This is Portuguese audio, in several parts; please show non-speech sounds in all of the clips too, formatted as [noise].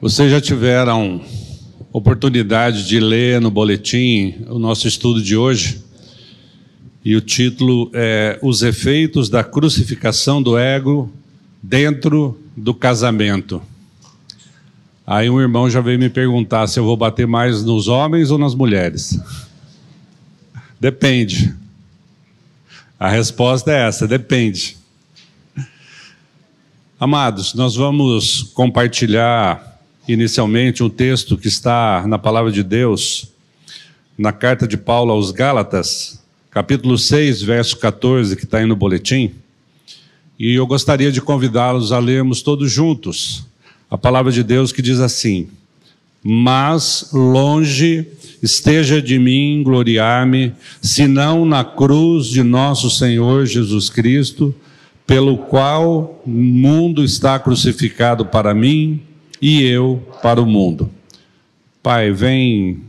Vocês já tiveram oportunidade de ler no boletim o nosso estudo de hoje? E o título é Os Efeitos da Crucificação do Ego Dentro do Casamento. Aí um irmão já veio me perguntar se eu vou bater mais nos homens ou nas mulheres. Depende. A resposta é essa: depende. Amados, nós vamos compartilhar inicialmente um texto que está na palavra de Deus, na carta de Paulo aos Gálatas, capítulo 6, verso 14, que está aí no boletim. E eu gostaria de convidá-los a lermos todos juntos a palavra de Deus que diz assim: Mas longe esteja de mim gloriar-me, senão na cruz de nosso Senhor Jesus Cristo, pelo qual o mundo está crucificado para mim e eu para o mundo. Pai, vem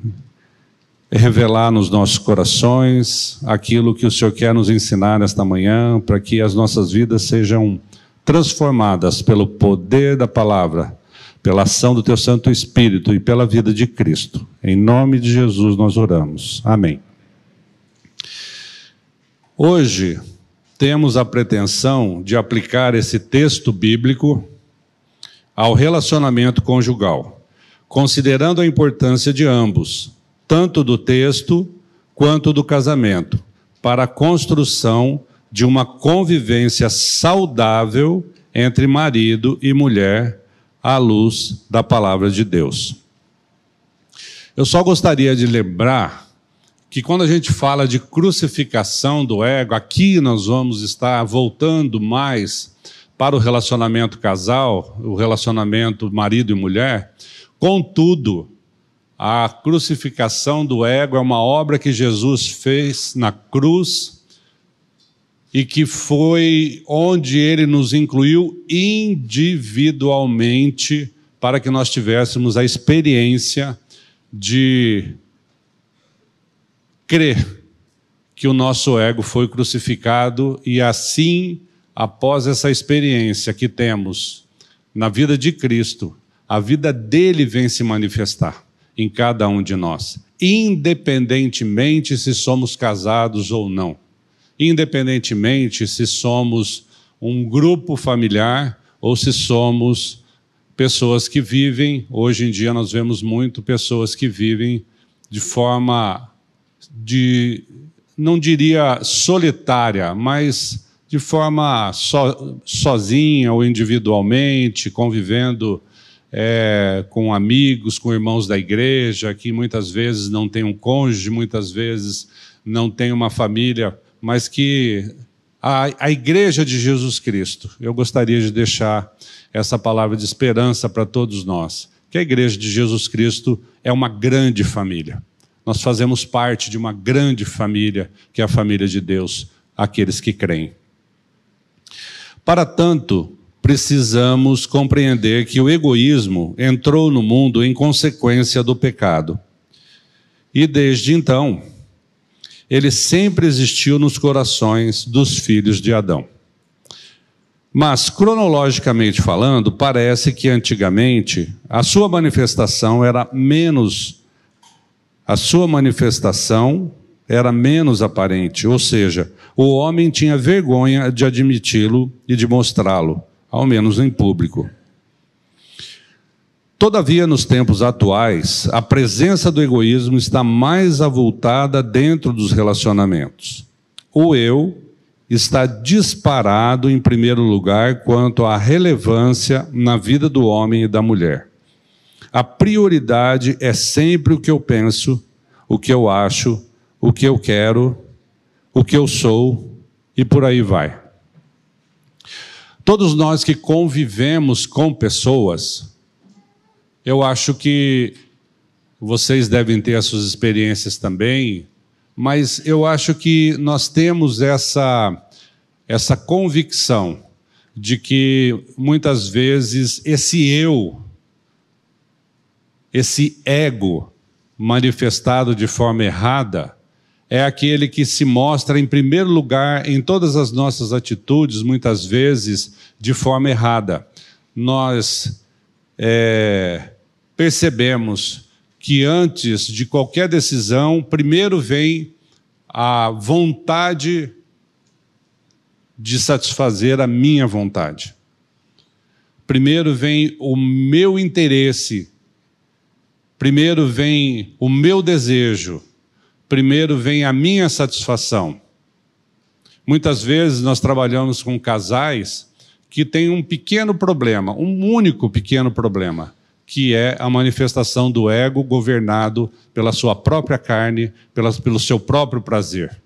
revelar nos nossos corações aquilo que o Senhor quer nos ensinar nesta manhã, para que as nossas vidas sejam transformadas pelo poder da palavra, pela ação do Teu Santo Espírito e pela vida de Cristo. Em nome de Jesus nós oramos. Amém. Hoje temos a pretensão de aplicar esse texto bíblico ao relacionamento conjugal, considerando a importância de ambos, tanto do texto quanto do casamento, para a construção de uma convivência saudável entre marido e mulher à luz da palavra de Deus. Eu só gostaria de lembrar que quando a gente fala de crucificação do ego, aqui nós vamos estar voltando mais para o relacionamento casal, o relacionamento marido e mulher. Contudo, a crucificação do ego é uma obra que Jesus fez na cruz e que foi onde ele nos incluiu individualmente para que nós tivéssemos a experiência de crer que o nosso ego foi crucificado e assim após essa experiência que temos na vida de Cristo, a vida dele vem se manifestar em cada um de nós, independentemente se somos casados ou não, independentemente se somos um grupo familiar ou se somos pessoas que vivem, hoje em dia nós vemos muito pessoas que vivem de forma de não diria solitária, mas de forma so, sozinha ou individualmente, convivendo é, com amigos, com irmãos da igreja, que muitas vezes não tem um cônjuge, muitas vezes não tem uma família, mas que a, a igreja de Jesus Cristo. Eu gostaria de deixar essa palavra de esperança para todos nós, que a igreja de Jesus Cristo é uma grande família. Nós fazemos parte de uma grande família, que é a família de Deus, aqueles que creem. Para tanto, precisamos compreender que o egoísmo entrou no mundo em consequência do pecado. E desde então, ele sempre existiu nos corações dos filhos de Adão. Mas, cronologicamente falando, parece que antigamente a sua manifestação era menos. A sua manifestação era menos aparente, ou seja, o homem tinha vergonha de admiti-lo e de mostrá-lo, ao menos em público. Todavia, nos tempos atuais, a presença do egoísmo está mais avultada dentro dos relacionamentos. O eu está disparado em primeiro lugar quanto à relevância na vida do homem e da mulher. A prioridade é sempre o que eu penso, o que eu acho o que eu quero, o que eu sou e por aí vai. Todos nós que convivemos com pessoas, eu acho que vocês devem ter as suas experiências também, mas eu acho que nós temos essa, essa convicção de que muitas vezes esse eu, esse ego manifestado de forma errada, é aquele que se mostra em primeiro lugar em todas as nossas atitudes, muitas vezes de forma errada. Nós é, percebemos que antes de qualquer decisão, primeiro vem a vontade de satisfazer a minha vontade. Primeiro vem o meu interesse, primeiro vem o meu desejo primeiro vem a minha satisfação. Muitas vezes nós trabalhamos com casais que têm um pequeno problema, um único pequeno problema, que é a manifestação do ego governado pela sua própria carne, pela, pelo seu próprio prazer.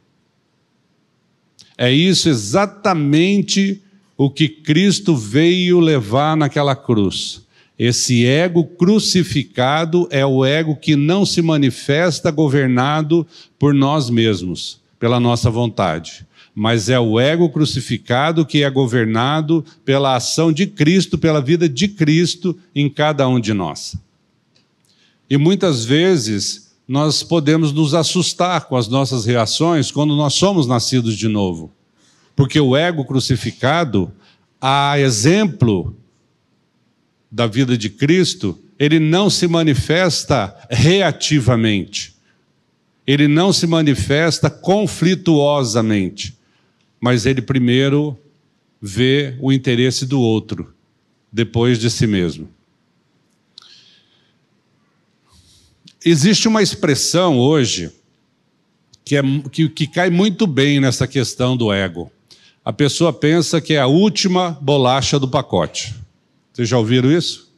É isso exatamente o que Cristo veio levar naquela cruz. Esse ego crucificado é o ego que não se manifesta governado por nós mesmos, pela nossa vontade, mas é o ego crucificado que é governado pela ação de Cristo, pela vida de Cristo em cada um de nós. E muitas vezes nós podemos nos assustar com as nossas reações quando nós somos nascidos de novo, porque o ego crucificado, a exemplo da vida de Cristo, ele não se manifesta reativamente. Ele não se manifesta conflituosamente. Mas ele primeiro vê o interesse do outro, depois de si mesmo. Existe uma expressão hoje que, é, que, que cai muito bem nessa questão do ego. A pessoa pensa que é a última bolacha do pacote. Vocês já ouviram isso?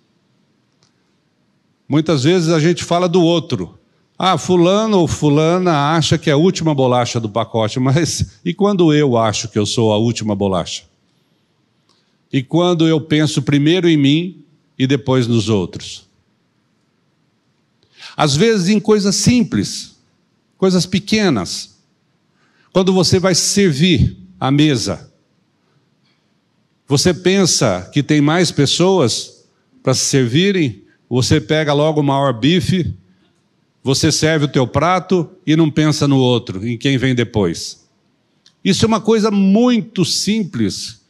Muitas vezes a gente fala do outro. Ah, fulano ou fulana acha que é a última bolacha do pacote, [laughs] mas e quando eu acho que eu sou a última bolacha? E quando eu penso primeiro em mim e depois nos outros? Às vezes em coisas simples, coisas pequenas. Quando você vai servir a mesa, você pensa que tem mais pessoas para se servirem? Você pega logo o maior bife, você serve o teu prato e não pensa no outro, em quem vem depois. Isso é uma coisa muito simples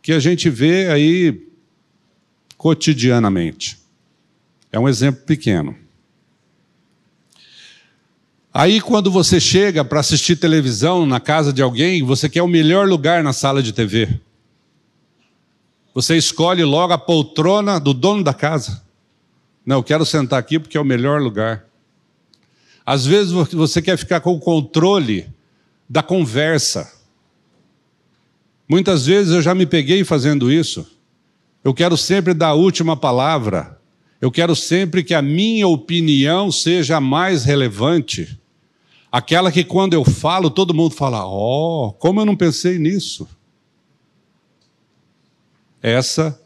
que a gente vê aí cotidianamente. É um exemplo pequeno. Aí, quando você chega para assistir televisão na casa de alguém, você quer o melhor lugar na sala de TV. Você escolhe logo a poltrona do dono da casa. Não, eu quero sentar aqui porque é o melhor lugar. Às vezes você quer ficar com o controle da conversa. Muitas vezes eu já me peguei fazendo isso. Eu quero sempre dar a última palavra. Eu quero sempre que a minha opinião seja a mais relevante. Aquela que quando eu falo, todo mundo fala: "Oh, como eu não pensei nisso?" Essa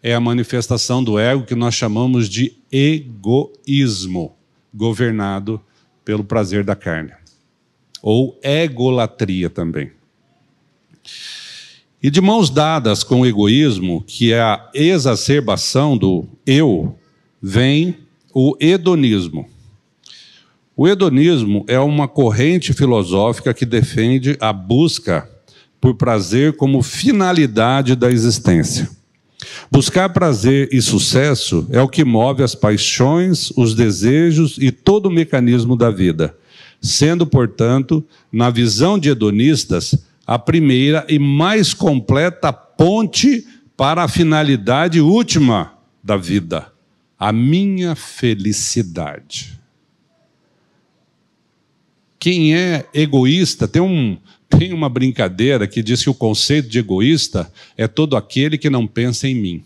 é a manifestação do ego que nós chamamos de egoísmo, governado pelo prazer da carne, ou egolatria também. E de mãos dadas com o egoísmo, que é a exacerbação do eu, vem o hedonismo. O hedonismo é uma corrente filosófica que defende a busca por prazer como finalidade da existência. Buscar prazer e sucesso é o que move as paixões, os desejos e todo o mecanismo da vida, sendo, portanto, na visão de hedonistas, a primeira e mais completa ponte para a finalidade última da vida, a minha felicidade. Quem é egoísta, tem um, tem uma brincadeira que diz que o conceito de egoísta é todo aquele que não pensa em mim.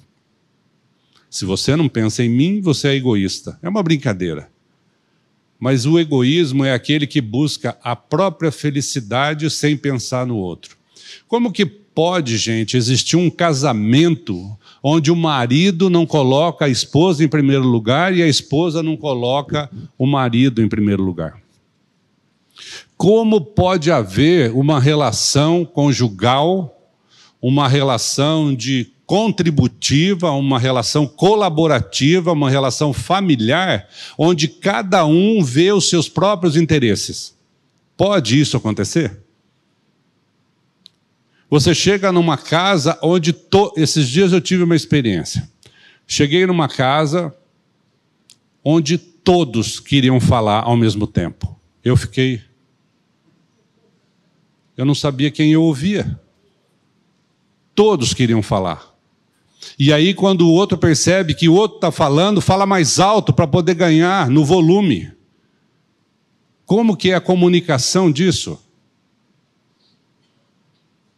Se você não pensa em mim, você é egoísta. É uma brincadeira. Mas o egoísmo é aquele que busca a própria felicidade sem pensar no outro. Como que pode, gente, existir um casamento onde o marido não coloca a esposa em primeiro lugar e a esposa não coloca o marido em primeiro lugar? Como pode haver uma relação conjugal, uma relação de contributiva, uma relação colaborativa, uma relação familiar, onde cada um vê os seus próprios interesses? Pode isso acontecer? Você chega numa casa onde to... esses dias eu tive uma experiência. Cheguei numa casa onde todos queriam falar ao mesmo tempo. Eu fiquei eu não sabia quem eu ouvia. Todos queriam falar. E aí, quando o outro percebe que o outro está falando, fala mais alto para poder ganhar no volume. Como que é a comunicação disso?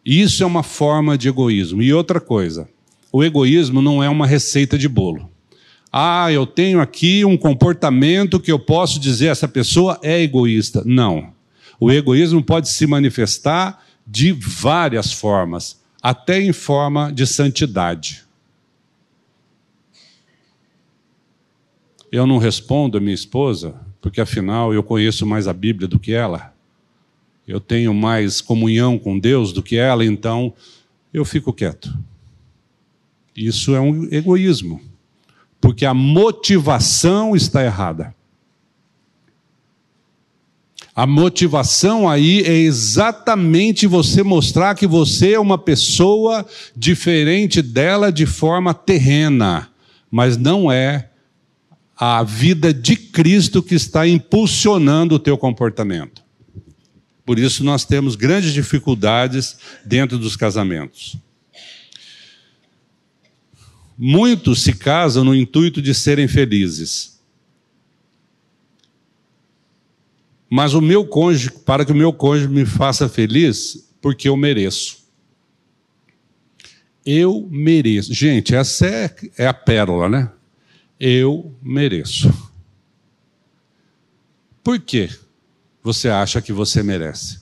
Isso é uma forma de egoísmo. E outra coisa, o egoísmo não é uma receita de bolo. Ah, eu tenho aqui um comportamento que eu posso dizer essa pessoa é egoísta. Não. O egoísmo pode se manifestar de várias formas, até em forma de santidade. Eu não respondo a minha esposa, porque afinal eu conheço mais a Bíblia do que ela. Eu tenho mais comunhão com Deus do que ela, então eu fico quieto. Isso é um egoísmo, porque a motivação está errada. A motivação aí é exatamente você mostrar que você é uma pessoa diferente dela de forma terrena, mas não é a vida de Cristo que está impulsionando o teu comportamento. Por isso nós temos grandes dificuldades dentro dos casamentos. Muitos se casam no intuito de serem felizes mas o meu cônjuge, para que o meu cônjuge me faça feliz, porque eu mereço. Eu mereço. Gente, essa é, é a pérola, né? Eu mereço. Por que você acha que você merece?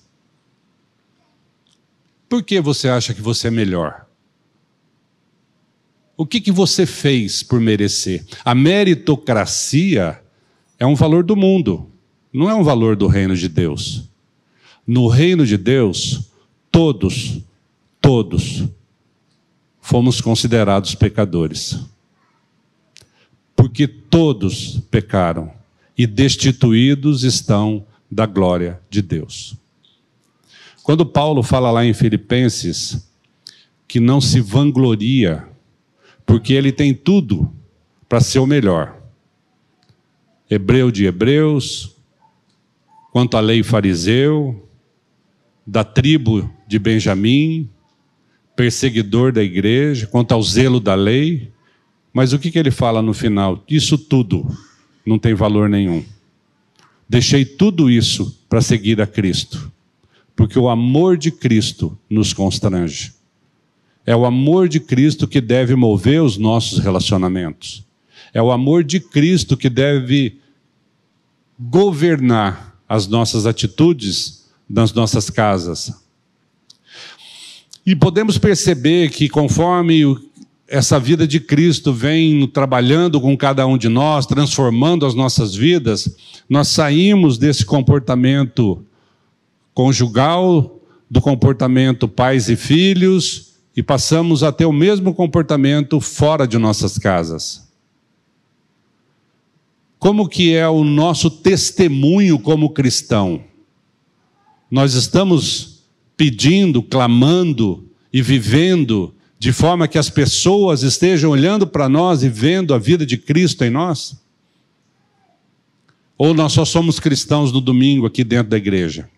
Por que você acha que você é melhor? O que, que você fez por merecer? A meritocracia é um valor do mundo. Não é um valor do reino de Deus. No reino de Deus, todos, todos, fomos considerados pecadores. Porque todos pecaram e destituídos estão da glória de Deus. Quando Paulo fala lá em Filipenses que não se vangloria, porque ele tem tudo para ser o melhor. Hebreu de Hebreus, quanto à lei fariseu, da tribo de Benjamim, perseguidor da igreja, quanto ao zelo da lei. Mas o que, que ele fala no final? Isso tudo não tem valor nenhum. Deixei tudo isso para seguir a Cristo, porque o amor de Cristo nos constrange. É o amor de Cristo que deve mover os nossos relacionamentos. É o amor de Cristo que deve governar as nossas atitudes nas nossas casas. E podemos perceber que conforme essa vida de Cristo vem trabalhando com cada um de nós, transformando as nossas vidas, nós saímos desse comportamento conjugal, do comportamento pais e filhos, e passamos a ter o mesmo comportamento fora de nossas casas. Como que é o nosso testemunho como cristão? Nós estamos pedindo, clamando e vivendo de forma que as pessoas estejam olhando para nós e vendo a vida de Cristo em nós? Ou nós só somos cristãos no domingo aqui dentro da igreja?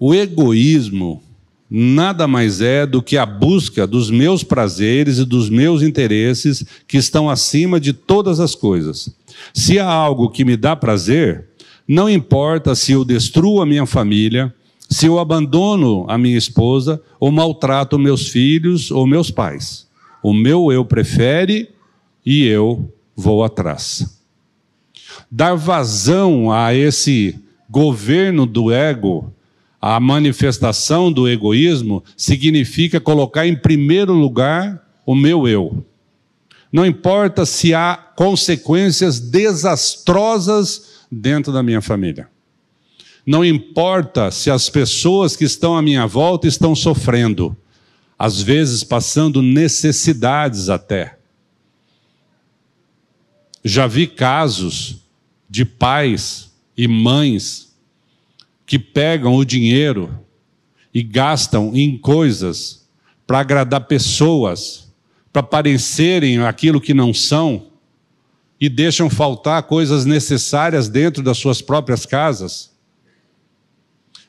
O egoísmo nada mais é do que a busca dos meus prazeres e dos meus interesses que estão acima de todas as coisas. Se há algo que me dá prazer, não importa se eu destruo a minha família, se eu abandono a minha esposa ou maltrato meus filhos ou meus pais. O meu eu prefere e eu vou atrás. Dar vazão a esse governo do ego a manifestação do egoísmo significa colocar em primeiro lugar o meu eu. Não importa se há consequências desastrosas dentro da minha família. Não importa se as pessoas que estão à minha volta estão sofrendo, às vezes passando necessidades até. Já vi casos de pais e mães que pegam o dinheiro e gastam em coisas para agradar pessoas, para parecerem aquilo que não são e deixam faltar coisas necessárias dentro das suas próprias casas.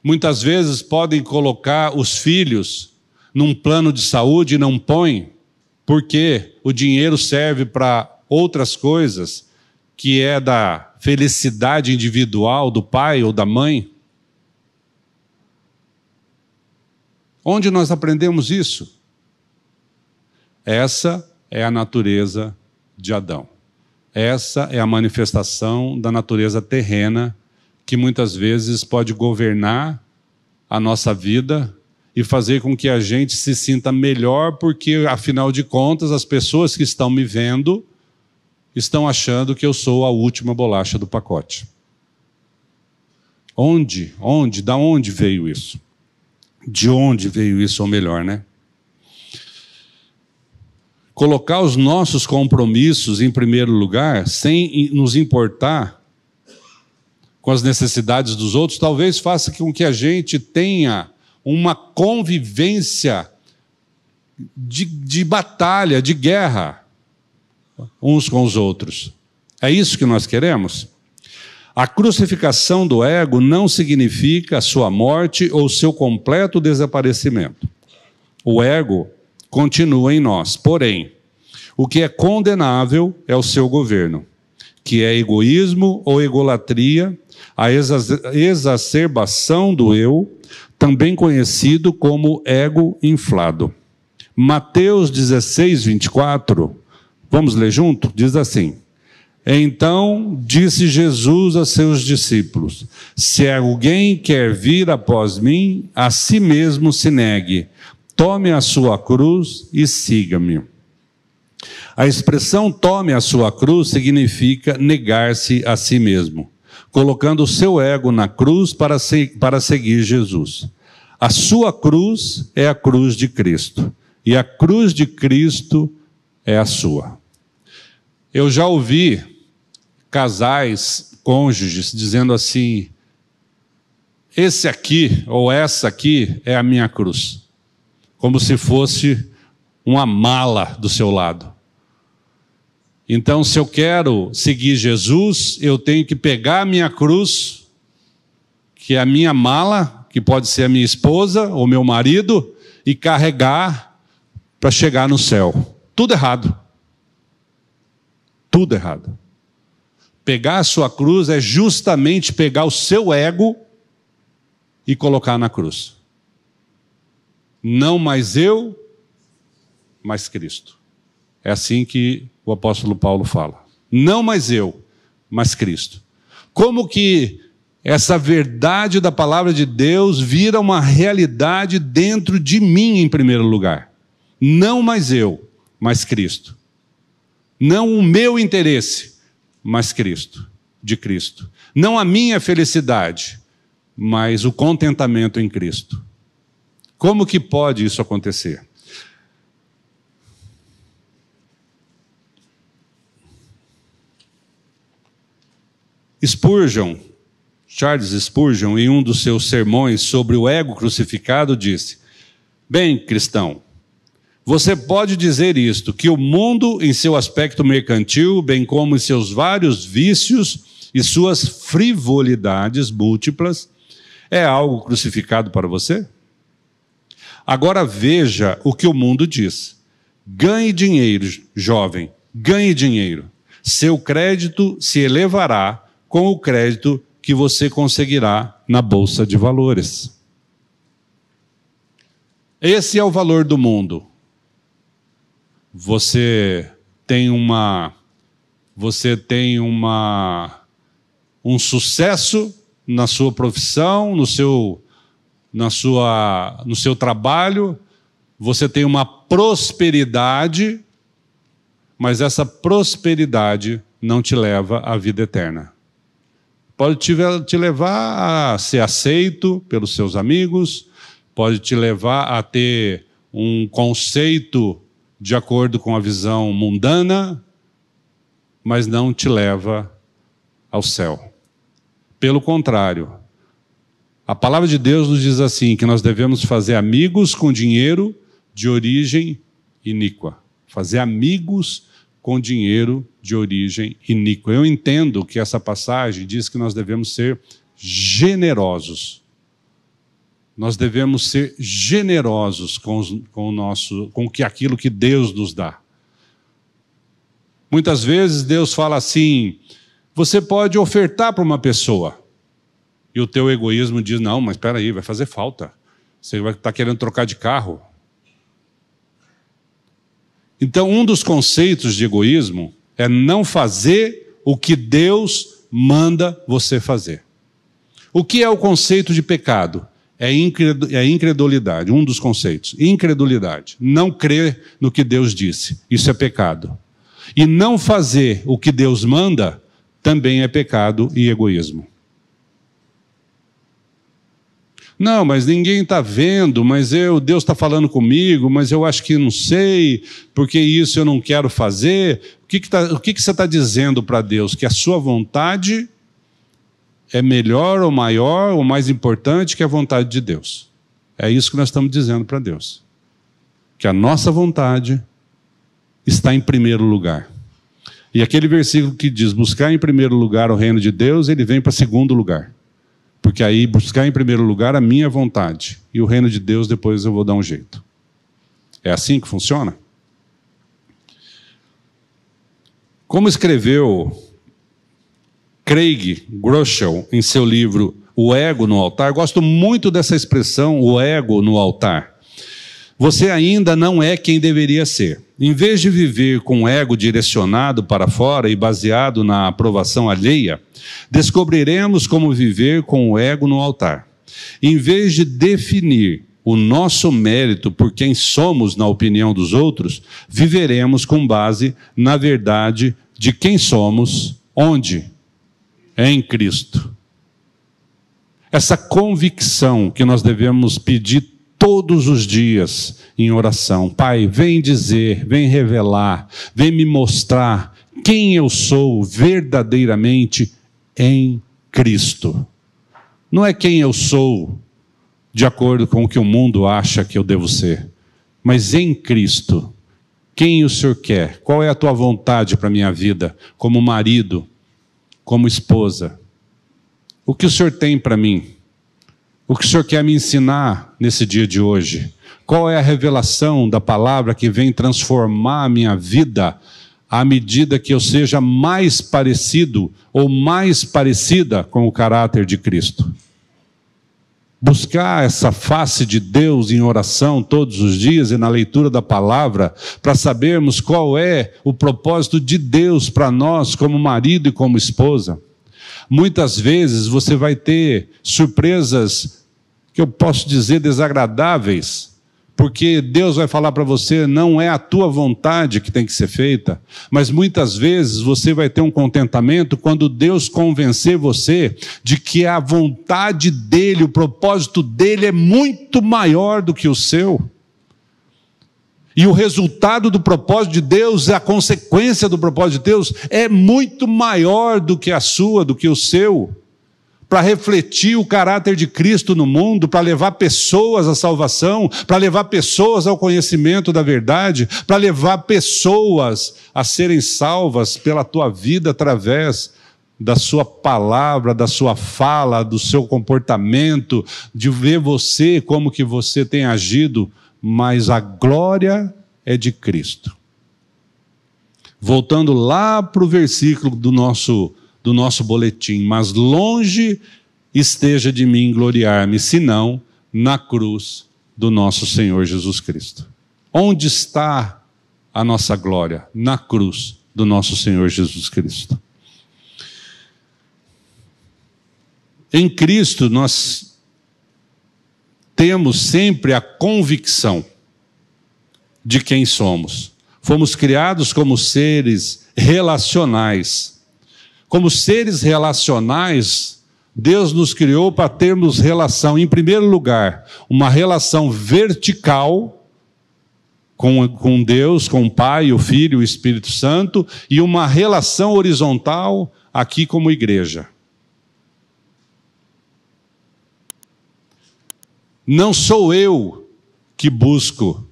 Muitas vezes podem colocar os filhos num plano de saúde e não põem, porque o dinheiro serve para outras coisas que é da felicidade individual do pai ou da mãe Onde nós aprendemos isso? Essa é a natureza de Adão. Essa é a manifestação da natureza terrena que muitas vezes pode governar a nossa vida e fazer com que a gente se sinta melhor, porque afinal de contas as pessoas que estão me vendo estão achando que eu sou a última bolacha do pacote. Onde? Onde? Da onde veio isso? de onde veio isso, ou melhor, né? Colocar os nossos compromissos em primeiro lugar, sem nos importar com as necessidades dos outros, talvez faça com que a gente tenha uma convivência de, de batalha, de guerra uns com os outros. É isso que nós queremos? A crucificação do ego não significa sua morte ou seu completo desaparecimento. O ego continua em nós, porém, o que é condenável é o seu governo, que é egoísmo ou egolatria, a exacerbação do eu, também conhecido como ego inflado. Mateus 16, 24, vamos ler junto? Diz assim. Então disse Jesus a seus discípulos: Se alguém quer vir após mim, a si mesmo se negue, tome a sua cruz e siga-me. A expressão tome a sua cruz significa negar-se a si mesmo, colocando o seu ego na cruz para, se, para seguir Jesus. A sua cruz é a cruz de Cristo, e a cruz de Cristo é a sua. Eu já ouvi casais, cônjuges, dizendo assim: esse aqui ou essa aqui é a minha cruz, como se fosse uma mala do seu lado. Então, se eu quero seguir Jesus, eu tenho que pegar a minha cruz, que é a minha mala, que pode ser a minha esposa ou meu marido, e carregar para chegar no céu. Tudo errado. Tudo errado. Pegar a sua cruz é justamente pegar o seu ego e colocar na cruz. Não mais eu, mas Cristo. É assim que o apóstolo Paulo fala. Não mais eu, mas Cristo. Como que essa verdade da palavra de Deus vira uma realidade dentro de mim, em primeiro lugar? Não mais eu, mas Cristo. Não o meu interesse, mas Cristo, de Cristo. Não a minha felicidade, mas o contentamento em Cristo. Como que pode isso acontecer? Spurgeon, Charles Spurgeon, em um dos seus sermões sobre o ego crucificado, disse: Bem, cristão, você pode dizer isto: que o mundo, em seu aspecto mercantil, bem como em seus vários vícios e suas frivolidades múltiplas, é algo crucificado para você? Agora veja o que o mundo diz: ganhe dinheiro, jovem, ganhe dinheiro. Seu crédito se elevará com o crédito que você conseguirá na bolsa de valores. Esse é o valor do mundo você tem uma você tem uma um sucesso na sua profissão, no seu na sua no seu trabalho, você tem uma prosperidade, mas essa prosperidade não te leva à vida eterna. Pode te, te levar a ser aceito pelos seus amigos, pode te levar a ter um conceito de acordo com a visão mundana, mas não te leva ao céu. Pelo contrário, a palavra de Deus nos diz assim: que nós devemos fazer amigos com dinheiro de origem iníqua. Fazer amigos com dinheiro de origem iníqua. Eu entendo que essa passagem diz que nós devemos ser generosos nós devemos ser generosos com, os, com o nosso, com que, aquilo que Deus nos dá. Muitas vezes Deus fala assim: você pode ofertar para uma pessoa. E o teu egoísmo diz: não, mas espera aí, vai fazer falta. Você vai estar tá querendo trocar de carro. Então, um dos conceitos de egoísmo é não fazer o que Deus manda você fazer. O que é o conceito de pecado? É, é incredulidade, um dos conceitos. Incredulidade. Não crer no que Deus disse. Isso é pecado. E não fazer o que Deus manda também é pecado e egoísmo. Não, mas ninguém está vendo, mas eu, Deus está falando comigo, mas eu acho que não sei, porque isso eu não quero fazer. O que, que, tá, o que, que você está dizendo para Deus? Que a sua vontade é melhor ou maior ou mais importante que a vontade de Deus. É isso que nós estamos dizendo para Deus. Que a nossa vontade está em primeiro lugar. E aquele versículo que diz: buscar em primeiro lugar o reino de Deus, ele vem para segundo lugar. Porque aí buscar em primeiro lugar a minha vontade e o reino de Deus depois eu vou dar um jeito. É assim que funciona? Como escreveu Craig Groeschel, em seu livro O Ego no Altar, gosto muito dessa expressão, o ego no altar. Você ainda não é quem deveria ser. Em vez de viver com o ego direcionado para fora e baseado na aprovação alheia, descobriremos como viver com o ego no altar. Em vez de definir o nosso mérito por quem somos na opinião dos outros, viveremos com base na verdade de quem somos, onde é em Cristo. Essa convicção que nós devemos pedir todos os dias em oração. Pai, vem dizer, vem revelar, vem me mostrar quem eu sou verdadeiramente em Cristo. Não é quem eu sou de acordo com o que o mundo acha que eu devo ser, mas em Cristo. Quem o Senhor quer? Qual é a tua vontade para a minha vida, como marido, como esposa. O que o Senhor tem para mim? O que o Senhor quer me ensinar nesse dia de hoje? Qual é a revelação da palavra que vem transformar a minha vida à medida que eu seja mais parecido ou mais parecida com o caráter de Cristo? buscar essa face de Deus em oração todos os dias e na leitura da palavra, para sabermos qual é o propósito de Deus para nós, como marido e como esposa. Muitas vezes você vai ter surpresas que eu posso dizer desagradáveis porque Deus vai falar para você, não é a tua vontade que tem que ser feita, mas muitas vezes você vai ter um contentamento quando Deus convencer você de que a vontade dele, o propósito dele é muito maior do que o seu. E o resultado do propósito de Deus, a consequência do propósito de Deus, é muito maior do que a sua, do que o seu para refletir o caráter de Cristo no mundo, para levar pessoas à salvação, para levar pessoas ao conhecimento da verdade, para levar pessoas a serem salvas pela tua vida através da sua palavra, da sua fala, do seu comportamento, de ver você como que você tem agido, mas a glória é de Cristo. Voltando lá para o versículo do nosso do nosso boletim, mas longe esteja de mim gloriar-me, senão na cruz do nosso Senhor Jesus Cristo. Onde está a nossa glória? Na cruz do nosso Senhor Jesus Cristo. Em Cristo nós temos sempre a convicção de quem somos. Fomos criados como seres relacionais como seres relacionais, Deus nos criou para termos relação, em primeiro lugar, uma relação vertical com, com Deus, com o Pai, o Filho, o Espírito Santo, e uma relação horizontal aqui como igreja. Não sou eu que busco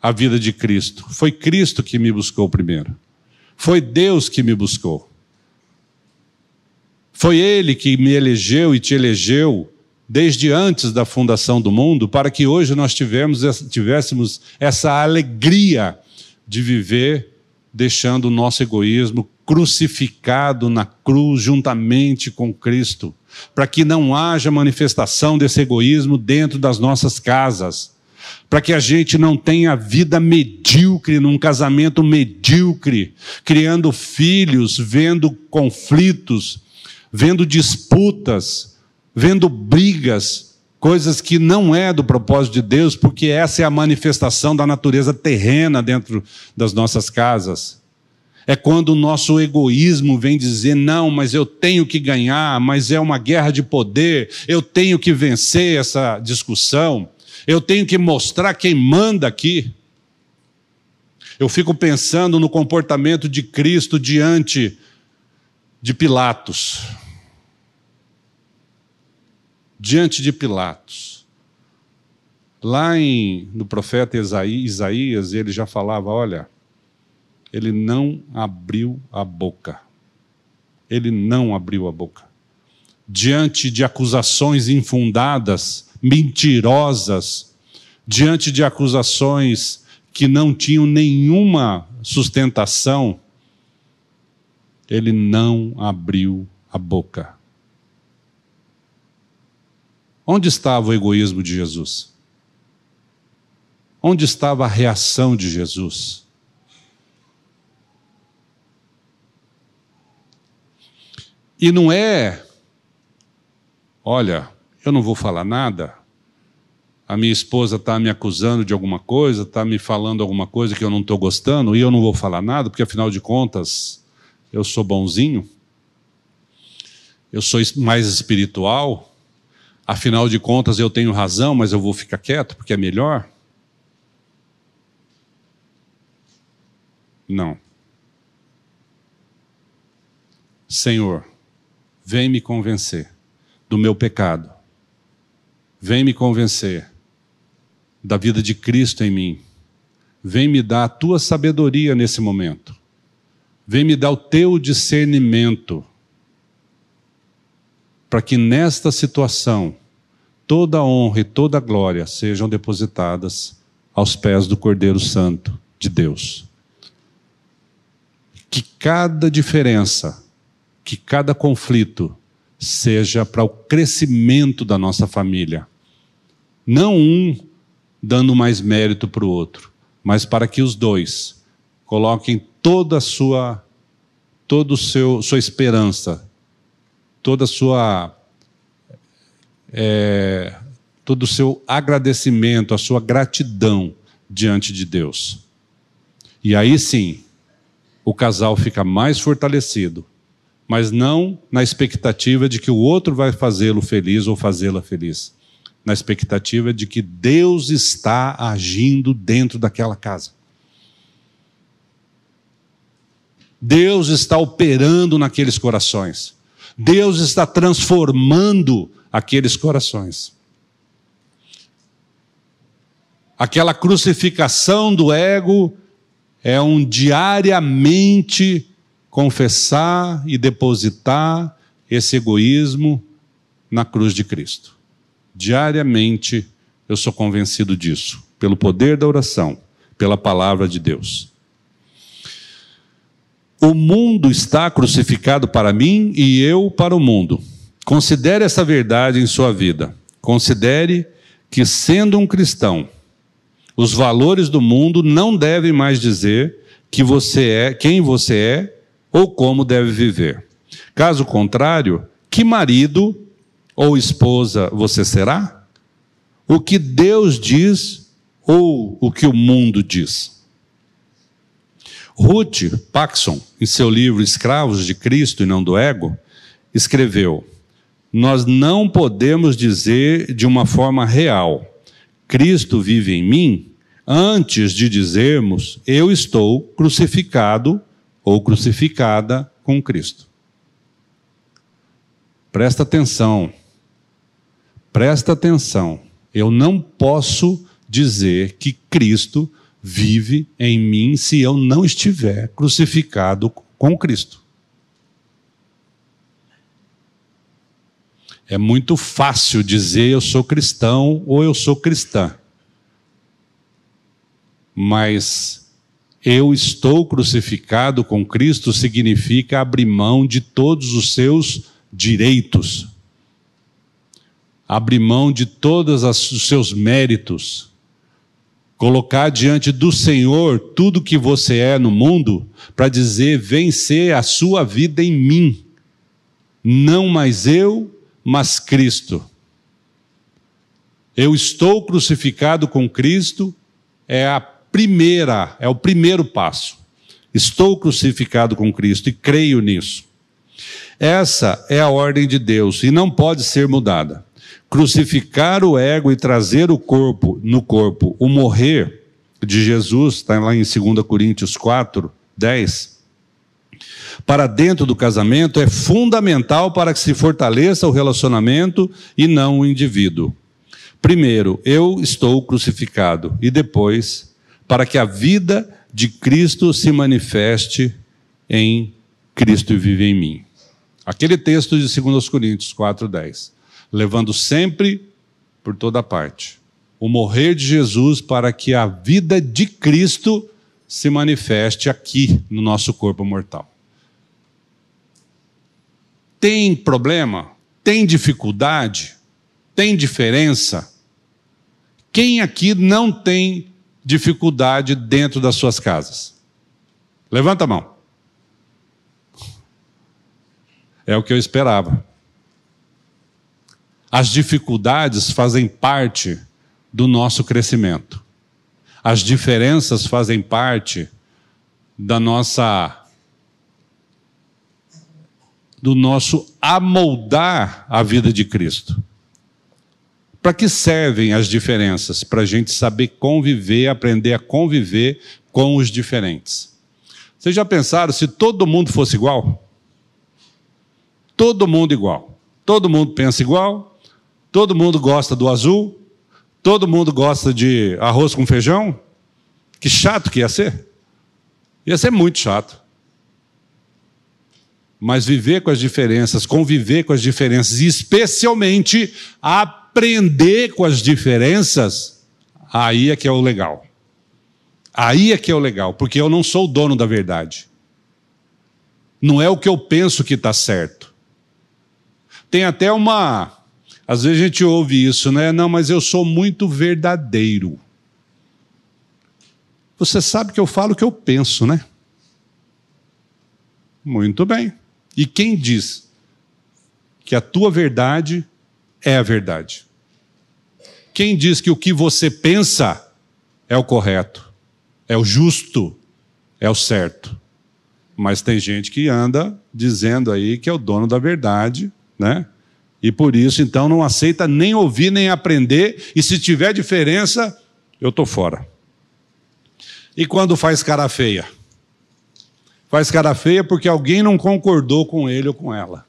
a vida de Cristo, foi Cristo que me buscou primeiro. Foi Deus que me buscou. Foi Ele que me elegeu e te elegeu desde antes da fundação do mundo para que hoje nós tivemos, tivéssemos essa alegria de viver deixando o nosso egoísmo crucificado na cruz juntamente com Cristo, para que não haja manifestação desse egoísmo dentro das nossas casas para que a gente não tenha vida medíocre num casamento medíocre, criando filhos, vendo conflitos, vendo disputas, vendo brigas, coisas que não é do propósito de Deus, porque essa é a manifestação da natureza terrena dentro das nossas casas. É quando o nosso egoísmo vem dizer: não, mas eu tenho que ganhar, mas é uma guerra de poder, eu tenho que vencer essa discussão, eu tenho que mostrar quem manda aqui. Eu fico pensando no comportamento de Cristo diante de Pilatos. Diante de Pilatos. Lá em, no profeta Isaías, ele já falava: olha, ele não abriu a boca. Ele não abriu a boca. Diante de acusações infundadas, mentirosas, diante de acusações que não tinham nenhuma sustentação, ele não abriu a boca. Onde estava o egoísmo de Jesus? Onde estava a reação de Jesus? E não é, olha, eu não vou falar nada. A minha esposa está me acusando de alguma coisa, está me falando alguma coisa que eu não estou gostando, e eu não vou falar nada, porque afinal de contas eu sou bonzinho, eu sou mais espiritual, afinal de contas eu tenho razão, mas eu vou ficar quieto porque é melhor. Não. Senhor, vem me convencer do meu pecado Vem me convencer da vida de Cristo em mim. Vem me dar a tua sabedoria nesse momento. Vem me dar o teu discernimento. Para que nesta situação toda a honra e toda a glória sejam depositadas aos pés do Cordeiro Santo de Deus. Que cada diferença, que cada conflito seja para o crescimento da nossa família não um dando mais mérito para o outro, mas para que os dois coloquem toda a sua o seu sua esperança, toda a sua é, todo o seu agradecimento, a sua gratidão diante de Deus. E aí sim, o casal fica mais fortalecido, mas não na expectativa de que o outro vai fazê-lo feliz ou fazê-la feliz, na expectativa de que Deus está agindo dentro daquela casa. Deus está operando naqueles corações. Deus está transformando aqueles corações. Aquela crucificação do ego é um diariamente confessar e depositar esse egoísmo na cruz de Cristo diariamente. Eu sou convencido disso, pelo poder da oração, pela palavra de Deus. O mundo está crucificado para mim e eu para o mundo. Considere essa verdade em sua vida. Considere que, sendo um cristão, os valores do mundo não devem mais dizer que você é, quem você é ou como deve viver. Caso contrário, que marido ou esposa você será? O que Deus diz ou o que o mundo diz? Ruth Paxson, em seu livro Escravos de Cristo e não do Ego, escreveu: Nós não podemos dizer de uma forma real, Cristo vive em mim, antes de dizermos eu estou crucificado ou crucificada com Cristo. Presta atenção. Presta atenção, eu não posso dizer que Cristo vive em mim se eu não estiver crucificado com Cristo. É muito fácil dizer eu sou cristão ou eu sou cristã. Mas eu estou crucificado com Cristo significa abrir mão de todos os seus direitos, abrir mão de todos os seus méritos, colocar diante do Senhor tudo que você é no mundo, para dizer: vencer a sua vida em mim. Não mais eu, mas Cristo. Eu estou crucificado com Cristo é a primeira, é o primeiro passo. Estou crucificado com Cristo e creio nisso. Essa é a ordem de Deus e não pode ser mudada. Crucificar o ego e trazer o corpo no corpo, o morrer de Jesus, está lá em 2 Coríntios 4, 10, para dentro do casamento é fundamental para que se fortaleça o relacionamento e não o indivíduo. Primeiro, eu estou crucificado, e depois, para que a vida de Cristo se manifeste em Cristo e vive em mim. Aquele texto de 2 Coríntios 4,10 levando sempre por toda parte o morrer de Jesus para que a vida de Cristo se manifeste aqui no nosso corpo mortal. Tem problema? Tem dificuldade? Tem diferença? Quem aqui não tem dificuldade dentro das suas casas? Levanta a mão. É o que eu esperava. As dificuldades fazem parte do nosso crescimento. As diferenças fazem parte da nossa do nosso amoldar a vida de Cristo. Para que servem as diferenças? Para a gente saber conviver, aprender a conviver com os diferentes. Vocês já pensaram se todo mundo fosse igual? Todo mundo igual. Todo mundo pensa igual, Todo mundo gosta do azul? Todo mundo gosta de arroz com feijão? Que chato que ia ser. Ia ser muito chato. Mas viver com as diferenças, conviver com as diferenças, e especialmente aprender com as diferenças, aí é que é o legal. Aí é que é o legal, porque eu não sou o dono da verdade. Não é o que eu penso que está certo. Tem até uma às vezes a gente ouve isso, né? Não, mas eu sou muito verdadeiro. Você sabe que eu falo o que eu penso, né? Muito bem. E quem diz que a tua verdade é a verdade? Quem diz que o que você pensa é o correto, é o justo, é o certo? Mas tem gente que anda dizendo aí que é o dono da verdade, né? E por isso, então, não aceita nem ouvir, nem aprender, e se tiver diferença, eu estou fora. E quando faz cara feia? Faz cara feia porque alguém não concordou com ele ou com ela.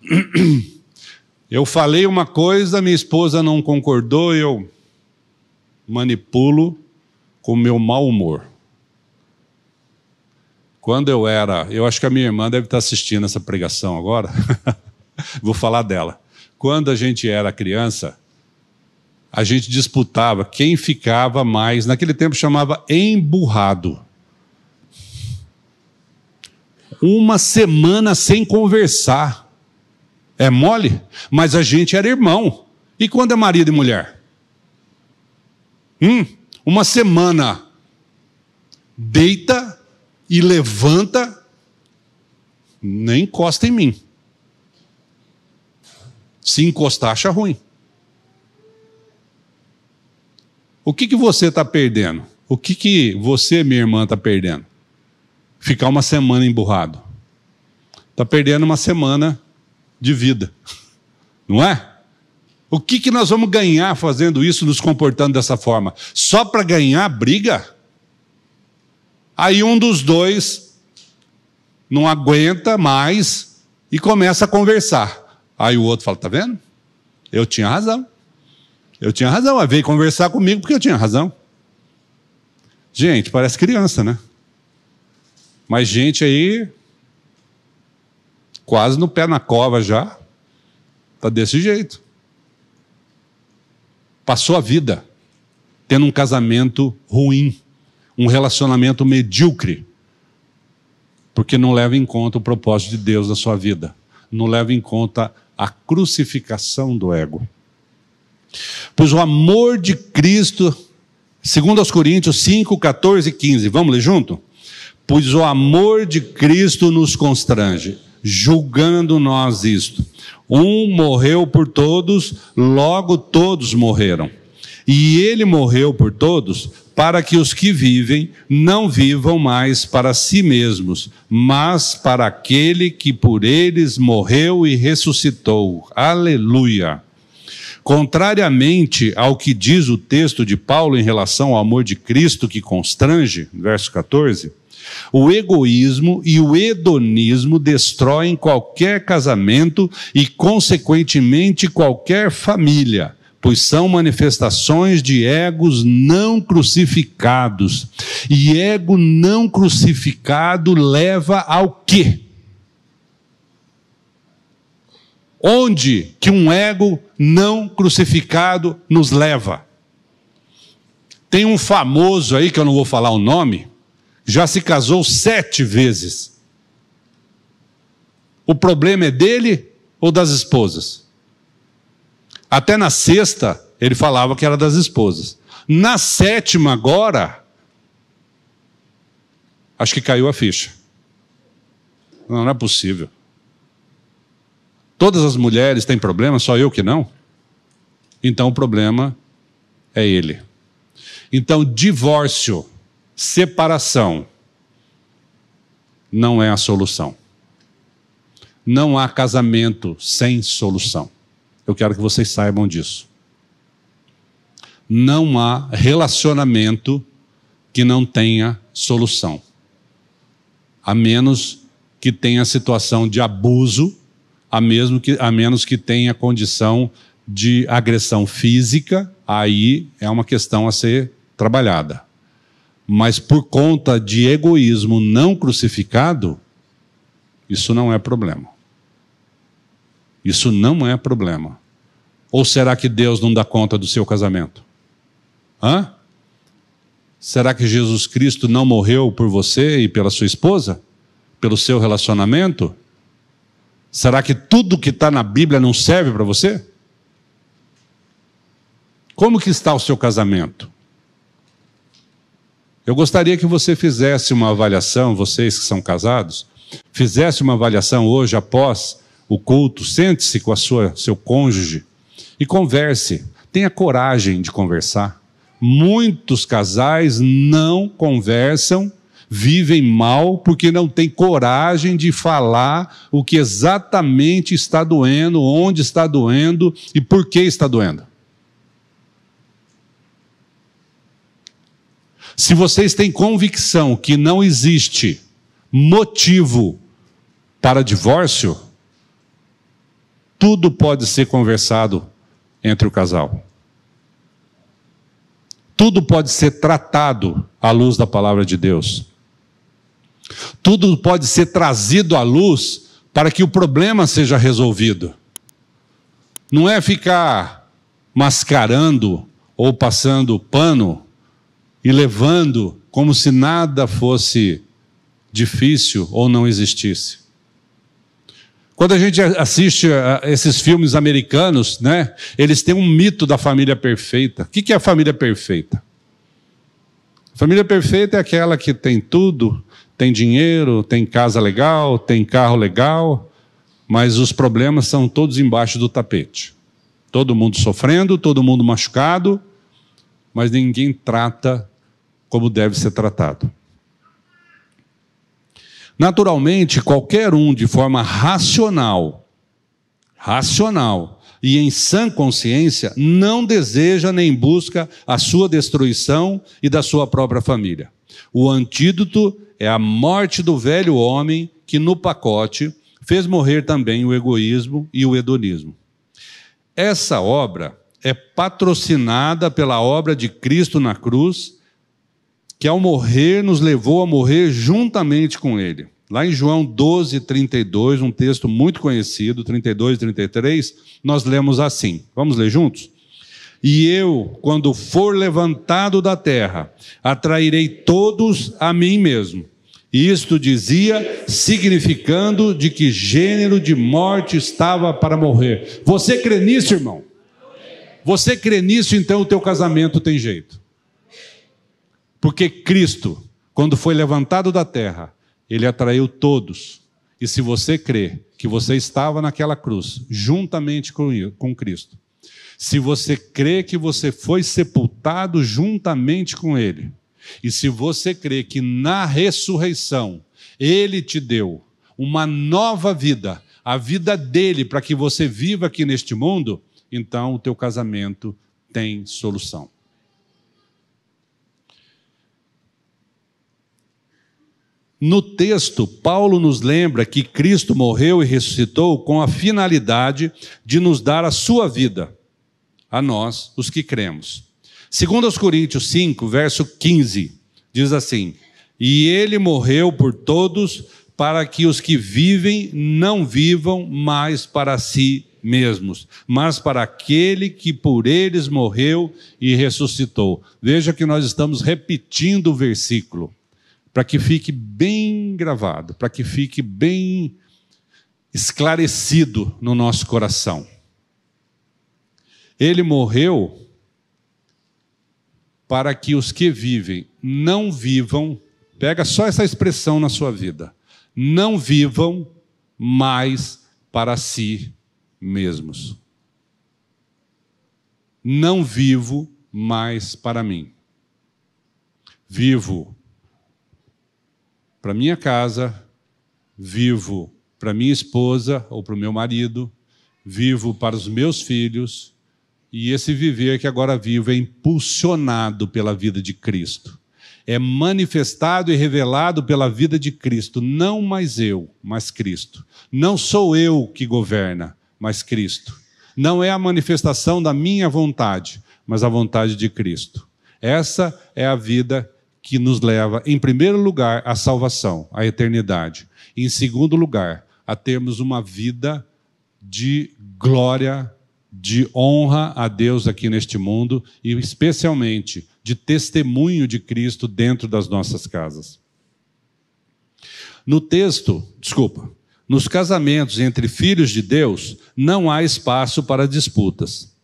[clears throat] Eu falei uma coisa, minha esposa não concordou, eu manipulo com meu mau humor. Quando eu era, eu acho que a minha irmã deve estar assistindo essa pregação agora. [laughs] Vou falar dela. Quando a gente era criança, a gente disputava quem ficava mais. Naquele tempo chamava emburrado. Uma semana sem conversar. É mole? Mas a gente era irmão. E quando é marido e mulher? Hum, uma semana. Deita e levanta, nem encosta em mim. Se encostar, acha ruim. O que, que você está perdendo? O que, que você, minha irmã, está perdendo? Ficar uma semana emburrado. Está perdendo uma semana de vida. [laughs] Não é? O que, que nós vamos ganhar fazendo isso, nos comportando dessa forma? Só para ganhar briga? Aí um dos dois não aguenta mais e começa a conversar. Aí o outro fala: tá vendo? Eu tinha razão. Eu tinha razão. Aí veio conversar comigo porque eu tinha razão. Gente, parece criança, né? Mas gente aí quase no pé na cova já. Tá desse jeito. Passou a vida tendo um casamento ruim, um relacionamento medíocre, porque não leva em conta o propósito de Deus na sua vida, não leva em conta a crucificação do ego. Pois o amor de Cristo, segundo aos Coríntios 5, 14 e 15, vamos ler junto? Pois o amor de Cristo nos constrange, julgando nós isto. Um morreu por todos, logo todos morreram. E ele morreu por todos, para que os que vivem não vivam mais para si mesmos, mas para aquele que por eles morreu e ressuscitou. Aleluia! Contrariamente ao que diz o texto de Paulo em relação ao amor de Cristo que constrange, verso 14, o egoísmo e o hedonismo destroem qualquer casamento e, consequentemente, qualquer família pois são manifestações de egos não crucificados. E ego não crucificado leva ao quê? Onde que um ego não crucificado nos leva? Tem um famoso aí, que eu não vou falar o nome, já se casou sete vezes. O problema é dele ou das esposas? Até na sexta, ele falava que era das esposas. Na sétima, agora, acho que caiu a ficha. Não, não é possível. Todas as mulheres têm problema, só eu que não? Então o problema é ele. Então, divórcio, separação, não é a solução. Não há casamento sem solução. Eu quero que vocês saibam disso. Não há relacionamento que não tenha solução. A menos que tenha situação de abuso, a, mesmo que, a menos que tenha condição de agressão física, aí é uma questão a ser trabalhada. Mas por conta de egoísmo não crucificado, isso não é problema. Isso não é problema. Ou será que Deus não dá conta do seu casamento? Hã? Será que Jesus Cristo não morreu por você e pela sua esposa? Pelo seu relacionamento? Será que tudo que está na Bíblia não serve para você? Como que está o seu casamento? Eu gostaria que você fizesse uma avaliação, vocês que são casados, fizesse uma avaliação hoje após o culto, sente-se com a sua seu cônjuge e converse. Tenha coragem de conversar. Muitos casais não conversam, vivem mal porque não têm coragem de falar o que exatamente está doendo, onde está doendo e por que está doendo. Se vocês têm convicção que não existe motivo para divórcio, tudo pode ser conversado entre o casal. Tudo pode ser tratado à luz da palavra de Deus. Tudo pode ser trazido à luz para que o problema seja resolvido. Não é ficar mascarando ou passando pano e levando como se nada fosse difícil ou não existisse. Quando a gente assiste a eh, eh, esses filmes americanos, né, eles têm um mito da família perfeita. O que é a família perfeita? A família perfeita é aquela que tem tudo, tem dinheiro, tem casa legal, tem carro legal, mas os problemas são todos embaixo do tapete. Todo mundo sofrendo, todo mundo machucado, mas ninguém trata como deve ser tratado. Naturalmente, qualquer um de forma racional, racional e em sã consciência, não deseja nem busca a sua destruição e da sua própria família. O antídoto é a morte do velho homem que, no pacote, fez morrer também o egoísmo e o hedonismo. Essa obra é patrocinada pela obra de Cristo na cruz que ao morrer nos levou a morrer juntamente com ele. Lá em João 12, 32, um texto muito conhecido, 32 e 33, nós lemos assim. Vamos ler juntos? E eu, quando for levantado da terra, atrairei todos a mim mesmo. Isto dizia, significando de que gênero de morte estava para morrer. Você crê nisso, irmão? Você crê nisso, então o teu casamento tem jeito. Porque Cristo, quando foi levantado da terra, ele atraiu todos. E se você crê que você estava naquela cruz, juntamente com Cristo, se você crê que você foi sepultado juntamente com Ele, e se você crê que na ressurreição Ele te deu uma nova vida, a vida dele para que você viva aqui neste mundo, então o teu casamento tem solução. No texto, Paulo nos lembra que Cristo morreu e ressuscitou com a finalidade de nos dar a sua vida, a nós, os que cremos. Segundo aos Coríntios 5, verso 15, diz assim: "E ele morreu por todos, para que os que vivem não vivam mais para si mesmos, mas para aquele que por eles morreu e ressuscitou." Veja que nós estamos repetindo o versículo para que fique bem gravado, para que fique bem esclarecido no nosso coração. Ele morreu para que os que vivem não vivam, pega só essa expressão na sua vida, não vivam mais para si mesmos. Não vivo mais para mim. Vivo para minha casa, vivo para minha esposa ou para o meu marido, vivo para os meus filhos, e esse viver que agora vivo é impulsionado pela vida de Cristo. É manifestado e revelado pela vida de Cristo, não mais eu, mas Cristo. Não sou eu que governa, mas Cristo. Não é a manifestação da minha vontade, mas a vontade de Cristo. Essa é a vida que nos leva, em primeiro lugar, à salvação, à eternidade. E, em segundo lugar, a termos uma vida de glória, de honra a Deus aqui neste mundo e, especialmente, de testemunho de Cristo dentro das nossas casas. No texto, desculpa, nos casamentos entre filhos de Deus não há espaço para disputas.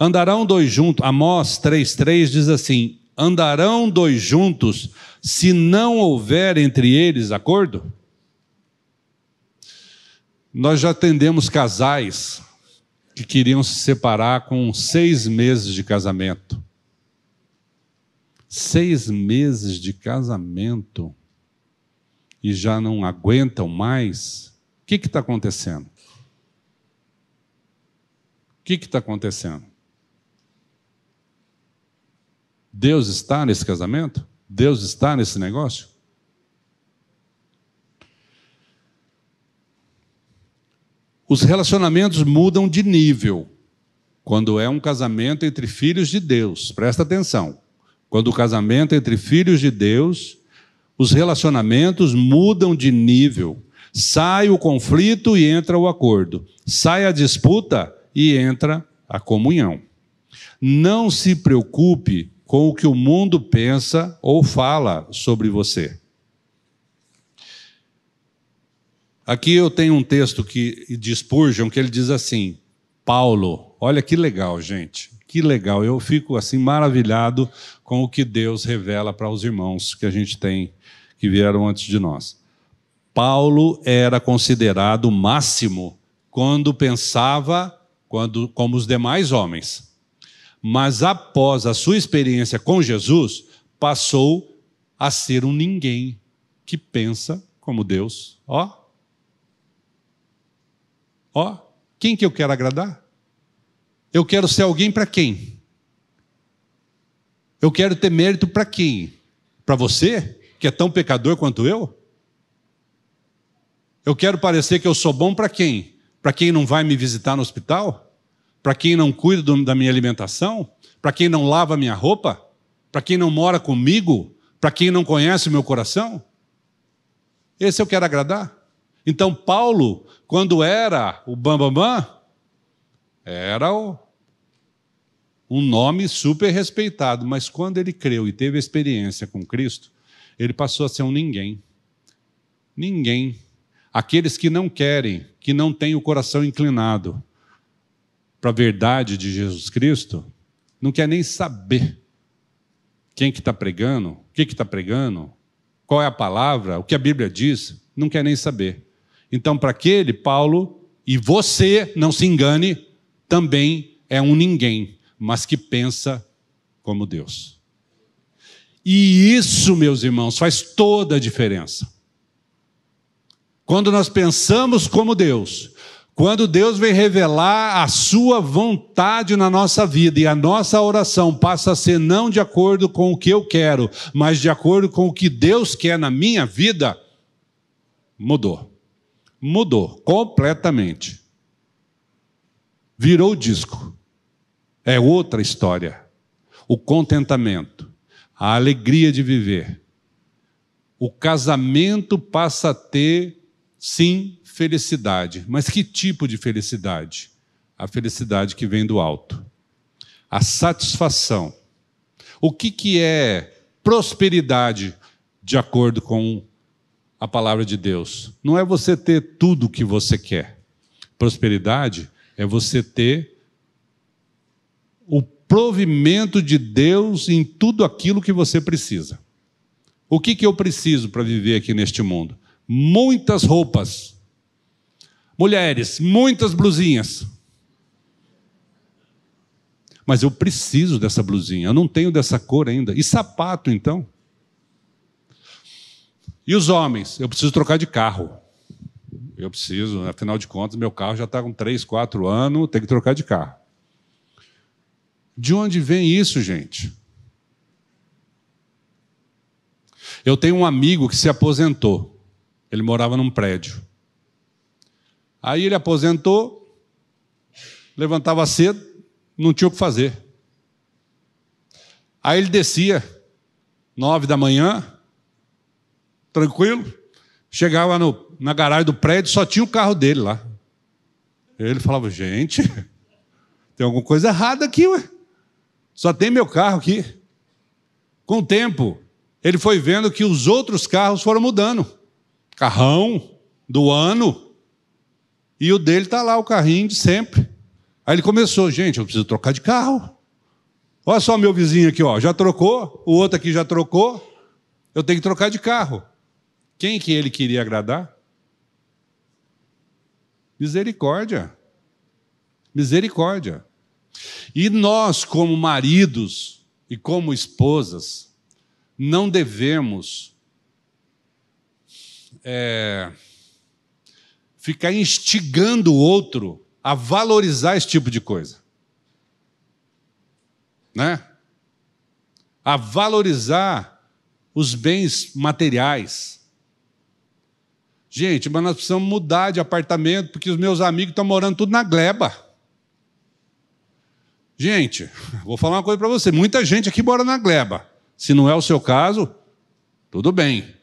Andarão dois juntos, Amós 3,3 diz assim: andarão dois juntos se não houver entre eles acordo? Nós já atendemos casais que queriam se separar com seis meses de casamento. Seis meses de casamento e já não aguentam mais. O que está acontecendo? O que está acontecendo? Deus está nesse casamento? Deus está nesse negócio? Os relacionamentos mudam de nível quando é um casamento entre filhos de Deus. Presta atenção. Quando o casamento é entre filhos de Deus, os relacionamentos mudam de nível. Sai o conflito e entra o acordo. Sai a disputa e entra a comunhão. Não se preocupe com o que o mundo pensa ou fala sobre você. Aqui eu tenho um texto que, de Spurgeon que ele diz assim: Paulo, olha que legal, gente, que legal. Eu fico assim maravilhado com o que Deus revela para os irmãos que a gente tem, que vieram antes de nós. Paulo era considerado o máximo quando pensava quando, como os demais homens mas após a sua experiência com Jesus, passou a ser um ninguém que pensa como Deus. Ó. Ó, quem que eu quero agradar? Eu quero ser alguém para quem? Eu quero ter mérito para quem? Para você, que é tão pecador quanto eu? Eu quero parecer que eu sou bom para quem? Para quem não vai me visitar no hospital? para quem não cuida do, da minha alimentação, para quem não lava minha roupa, para quem não mora comigo, para quem não conhece o meu coração? Esse eu quero agradar. Então, Paulo, quando era o Bambambam, Bam Bam, era o, um nome super respeitado, mas quando ele creu e teve experiência com Cristo, ele passou a ser um ninguém. Ninguém. Aqueles que não querem, que não têm o coração inclinado para a verdade de Jesus Cristo, não quer nem saber quem que está pregando, o que está pregando, qual é a palavra, o que a Bíblia diz, não quer nem saber. Então, para aquele, Paulo, e você, não se engane, também é um ninguém, mas que pensa como Deus. E isso, meus irmãos, faz toda a diferença. Quando nós pensamos como Deus, quando Deus vem revelar a sua vontade na nossa vida e a nossa oração passa a ser não de acordo com o que eu quero, mas de acordo com o que Deus quer na minha vida, mudou. Mudou completamente. Virou disco. É outra história. O contentamento, a alegria de viver. O casamento passa a ter, sim, felicidade. Mas que tipo de felicidade? A felicidade que vem do alto. A satisfação. O que, que é prosperidade de acordo com a palavra de Deus? Não é você ter tudo o que você quer. Prosperidade é você ter o provimento de Deus em tudo aquilo que você precisa. O que, que eu preciso para viver aqui neste mundo? Muitas roupas. Mulheres, muitas blusinhas. Mas eu preciso dessa blusinha, eu não tenho dessa cor ainda. E sapato, então? E os homens? Eu preciso trocar de carro. Eu preciso, afinal de contas, meu carro já está com 3, 4 anos, tem que trocar de carro. De onde vem isso, gente? Eu tenho um amigo que se aposentou. Ele morava num prédio. Aí ele aposentou, levantava cedo, não tinha o que fazer. Aí ele descia, nove da manhã, tranquilo, chegava no, na garagem do prédio, só tinha o carro dele lá. Ele falava, gente, [laughs] tem alguma coisa errada aqui, ué. Só tem meu carro aqui. Com o tempo, ele foi vendo que os outros carros foram mudando. Carrão do ano, e o dele está lá, o carrinho de sempre. Aí ele começou, gente, eu preciso trocar de carro. Olha só meu vizinho aqui, ó, já trocou, o outro aqui já trocou, eu tenho que trocar de carro. Quem que ele queria agradar? Misericórdia. Misericórdia. E nós, como maridos e como esposas, não devemos é, ficar instigando o outro a valorizar esse tipo de coisa. Né? A valorizar os bens materiais. Gente, mas nós precisamos mudar de apartamento porque os meus amigos estão morando tudo na gleba. Gente, [laughs] vou falar uma coisa para você: muita gente aqui mora na gleba. Se não é o seu caso, tudo bem.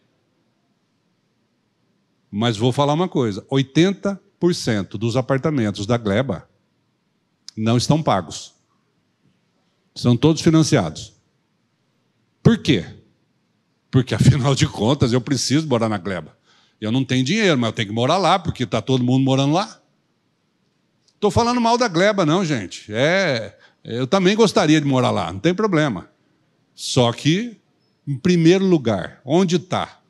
Mas vou falar uma coisa: 80% dos apartamentos da Gleba não estão pagos. São todos financiados. Por quê? Porque, afinal de contas, eu preciso morar na Gleba. Eu não tenho dinheiro, mas eu tenho que morar lá, porque está todo mundo morando lá. Estou falando mal da Gleba, não, gente. É, eu também gostaria de morar lá, não tem problema. Só que, em primeiro lugar, onde está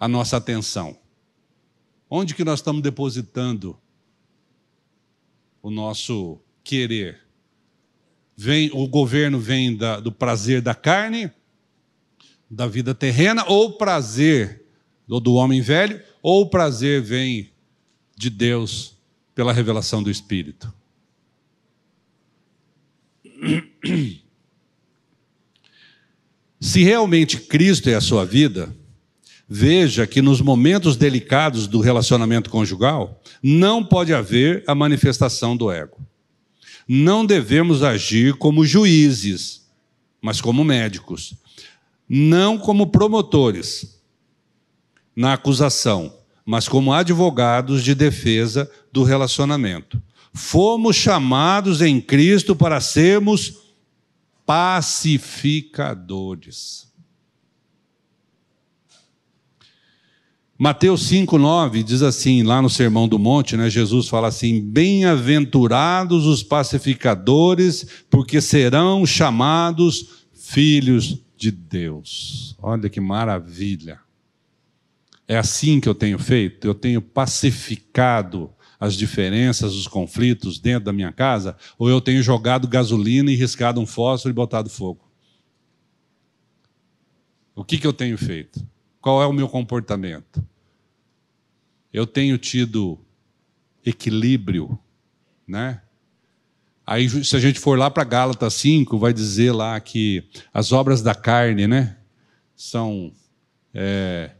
a nossa atenção? Onde que nós estamos depositando o nosso querer? Vem, o governo vem da, do prazer da carne, da vida terrena, ou prazer do, do homem velho, ou o prazer vem de Deus pela revelação do Espírito. [clears throat] Se realmente Cristo é a sua vida, Veja que nos momentos delicados do relacionamento conjugal, não pode haver a manifestação do ego. Não devemos agir como juízes, mas como médicos. Não como promotores na acusação, mas como advogados de defesa do relacionamento. Fomos chamados em Cristo para sermos pacificadores. Mateus 5,9 diz assim, lá no Sermão do Monte, né, Jesus fala assim: Bem-aventurados os pacificadores, porque serão chamados filhos de Deus. Olha que maravilha! É assim que eu tenho feito, eu tenho pacificado as diferenças, os conflitos dentro da minha casa, ou eu tenho jogado gasolina e riscado um fósforo e botado fogo? O que, que eu tenho feito? Qual é o meu comportamento? eu tenho tido equilíbrio, né? Aí, se a gente for lá para Gálatas 5, vai dizer lá que as obras da carne, né? São é,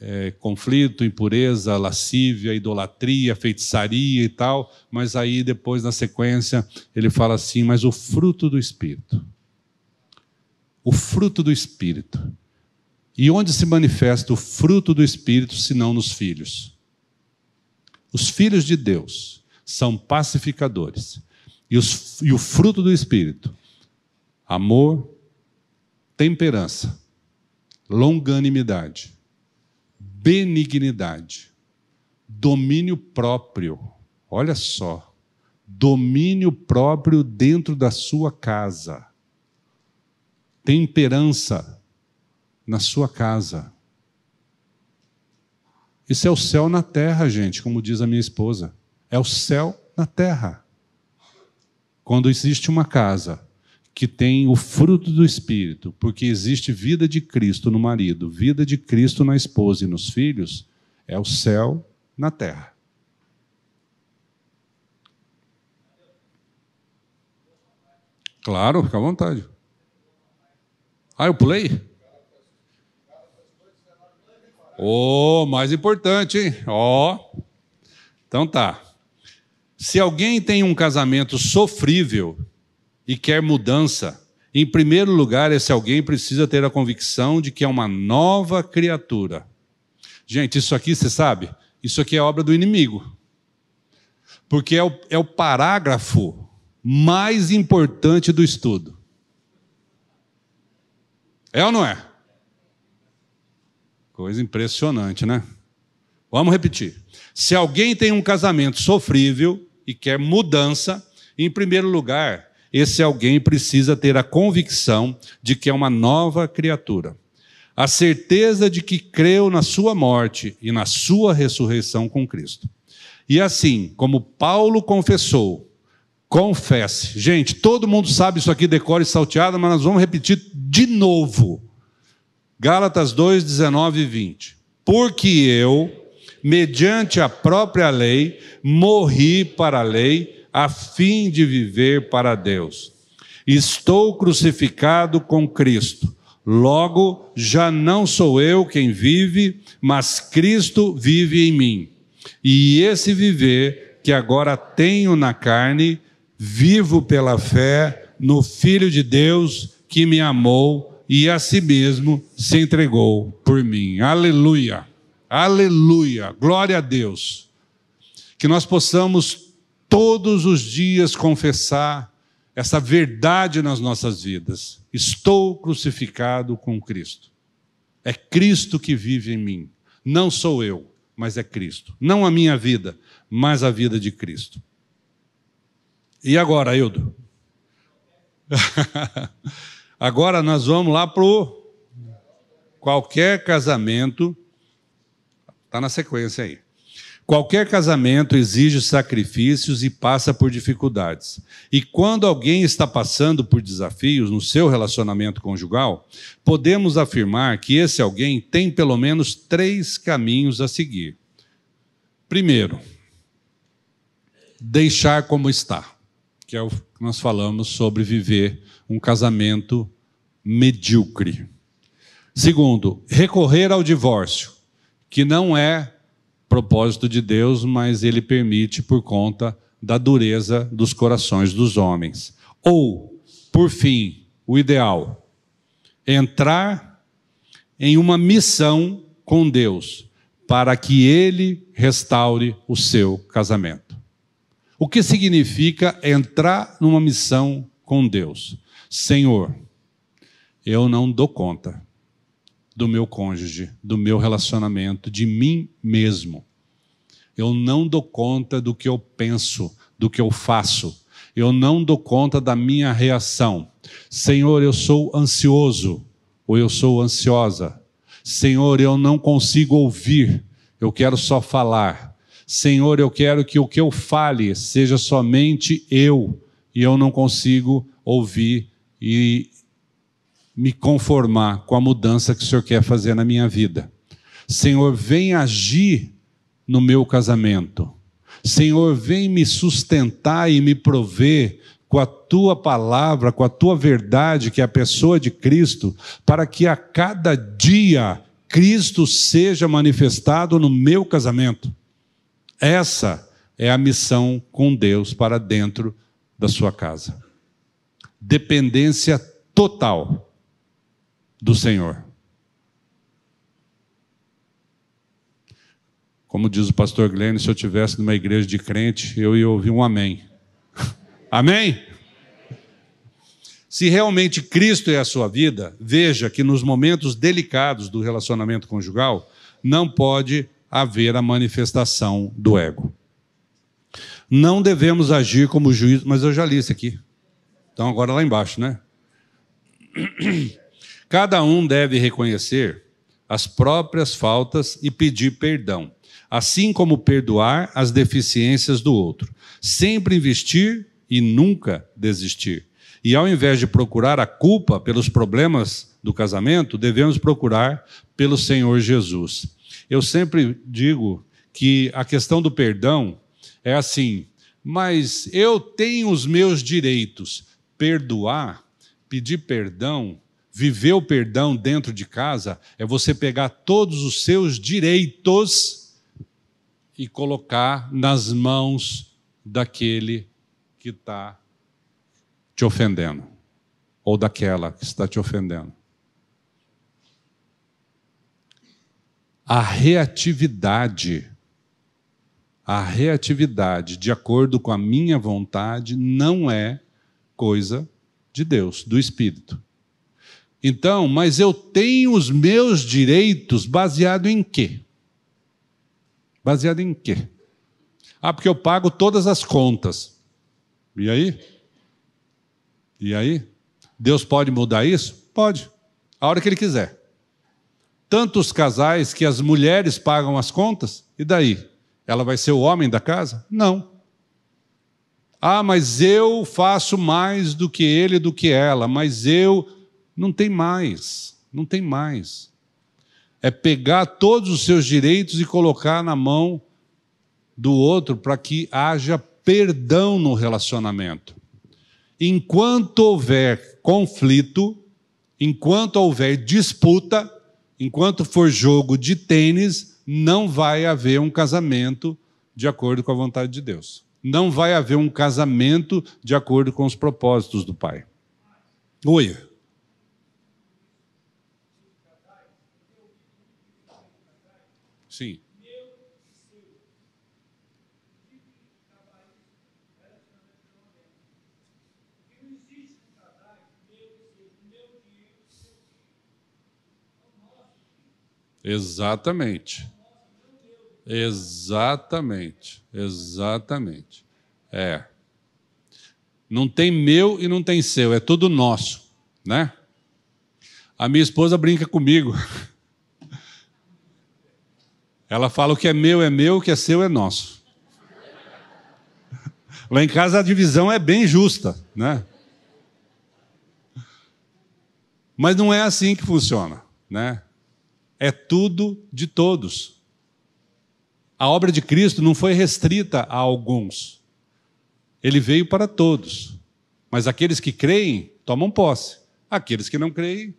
é, conflito, impureza, lascívia, idolatria, feitiçaria e tal. Mas aí, depois, na sequência, ele fala assim: Mas o fruto do Espírito. O fruto do Espírito. E onde se manifesta o fruto do Espírito, senão nos filhos? Os filhos de Deus são pacificadores. E, os, e o fruto do Espírito, amor, temperança, longanimidade, benignidade, domínio próprio. Olha só, domínio próprio dentro da sua casa. Temperança, na sua casa. Isso é o céu na terra, gente, como diz a minha esposa. É o céu na terra. Quando existe uma casa que tem o fruto do Espírito, porque existe vida de Cristo no marido, vida de Cristo na esposa e nos filhos, é o céu na terra. Claro, fica à vontade. Ah, eu pulei? Ô, oh, mais importante, hein? Ó. Oh. Então tá. Se alguém tem um casamento sofrível e quer mudança, em primeiro lugar, esse alguém precisa ter a convicção de que é uma nova criatura. Gente, isso aqui, você sabe? Isso aqui é obra do inimigo. Porque é o, é o parágrafo mais importante do estudo. É ou não é? Coisa impressionante, né? Vamos repetir. Se alguém tem um casamento sofrível e quer mudança, em primeiro lugar, esse alguém precisa ter a convicção de que é uma nova criatura. A certeza de que creu na sua morte e na sua ressurreição com Cristo. E assim, como Paulo confessou, confesse. Gente, todo mundo sabe isso aqui, decore salteado, mas nós vamos repetir de novo. Gálatas 2, 19 e 20. Porque eu, mediante a própria lei, morri para a lei, a fim de viver para Deus. Estou crucificado com Cristo. Logo, já não sou eu quem vive, mas Cristo vive em mim. E esse viver que agora tenho na carne, vivo pela fé no Filho de Deus que me amou e a si mesmo se entregou por mim. Aleluia! Aleluia! Glória a Deus! Que nós possamos todos os dias confessar essa verdade nas nossas vidas. Estou crucificado com Cristo. É Cristo que vive em mim. Não sou eu, mas é Cristo. Não a minha vida, mas a vida de Cristo. E agora, Eudo? [laughs] Agora nós vamos lá para o qualquer casamento. Está na sequência aí. Qualquer casamento exige sacrifícios e passa por dificuldades. E quando alguém está passando por desafios no seu relacionamento conjugal, podemos afirmar que esse alguém tem pelo menos três caminhos a seguir. Primeiro, deixar como está, que é o nós falamos sobre viver um casamento medíocre. Segundo, recorrer ao divórcio, que não é propósito de Deus, mas ele permite por conta da dureza dos corações dos homens. Ou, por fim, o ideal, entrar em uma missão com Deus, para que ele restaure o seu casamento. O que significa entrar numa missão com Deus? Senhor, eu não dou conta do meu cônjuge, do meu relacionamento, de mim mesmo. Eu não dou conta do que eu penso, do que eu faço. Eu não dou conta da minha reação. Senhor, eu sou ansioso ou eu sou ansiosa. Senhor, eu não consigo ouvir. Eu quero só falar. Senhor, eu quero que o que eu fale seja somente eu, e eu não consigo ouvir e me conformar com a mudança que o Senhor quer fazer na minha vida. Senhor, vem agir no meu casamento. Senhor, vem me sustentar e me prover com a tua palavra, com a tua verdade, que é a pessoa de Cristo, para que a cada dia Cristo seja manifestado no meu casamento. Essa é a missão com Deus para dentro da sua casa. Dependência total do Senhor. Como diz o pastor Glenn, se eu tivesse numa igreja de crente, eu ia ouvir um amém. [laughs] amém? Se realmente Cristo é a sua vida, veja que nos momentos delicados do relacionamento conjugal, não pode haver a manifestação do ego. Não devemos agir como juízes, mas eu já li isso aqui. Então agora lá embaixo, né? [clears throat] Cada um deve reconhecer as próprias faltas e pedir perdão, assim como perdoar as deficiências do outro. Sempre investir e nunca desistir. E ao invés de procurar a culpa pelos problemas do casamento, devemos procurar pelo Senhor Jesus. Eu sempre digo que a questão do perdão é assim, mas eu tenho os meus direitos. Perdoar, pedir perdão, viver o perdão dentro de casa, é você pegar todos os seus direitos e colocar nas mãos daquele que está te ofendendo, ou daquela que está te ofendendo. a reatividade. A reatividade, de acordo com a minha vontade, não é coisa de Deus, do Espírito. Então, mas eu tenho os meus direitos baseado em quê? Baseado em quê? Ah, porque eu pago todas as contas. E aí? E aí? Deus pode mudar isso? Pode. A hora que Ele quiser tantos casais que as mulheres pagam as contas, e daí? Ela vai ser o homem da casa? Não. Ah, mas eu faço mais do que ele, do que ela, mas eu. Não tem mais, não tem mais. É pegar todos os seus direitos e colocar na mão do outro para que haja perdão no relacionamento. Enquanto houver conflito, enquanto houver disputa, enquanto for jogo de tênis, não vai haver um casamento de acordo com a vontade de Deus. Não vai haver um casamento de acordo com os propósitos do Pai. Oi. Sim. Exatamente. Exatamente. Exatamente. É. Não tem meu e não tem seu, é tudo nosso, né? A minha esposa brinca comigo. [laughs] Ela fala o que é meu é meu, o que é seu é nosso. Lá em casa a divisão é bem justa, né? Mas não é assim que funciona, né? é tudo de todos. A obra de Cristo não foi restrita a alguns. Ele veio para todos. Mas aqueles que creem tomam posse. Aqueles que não creem,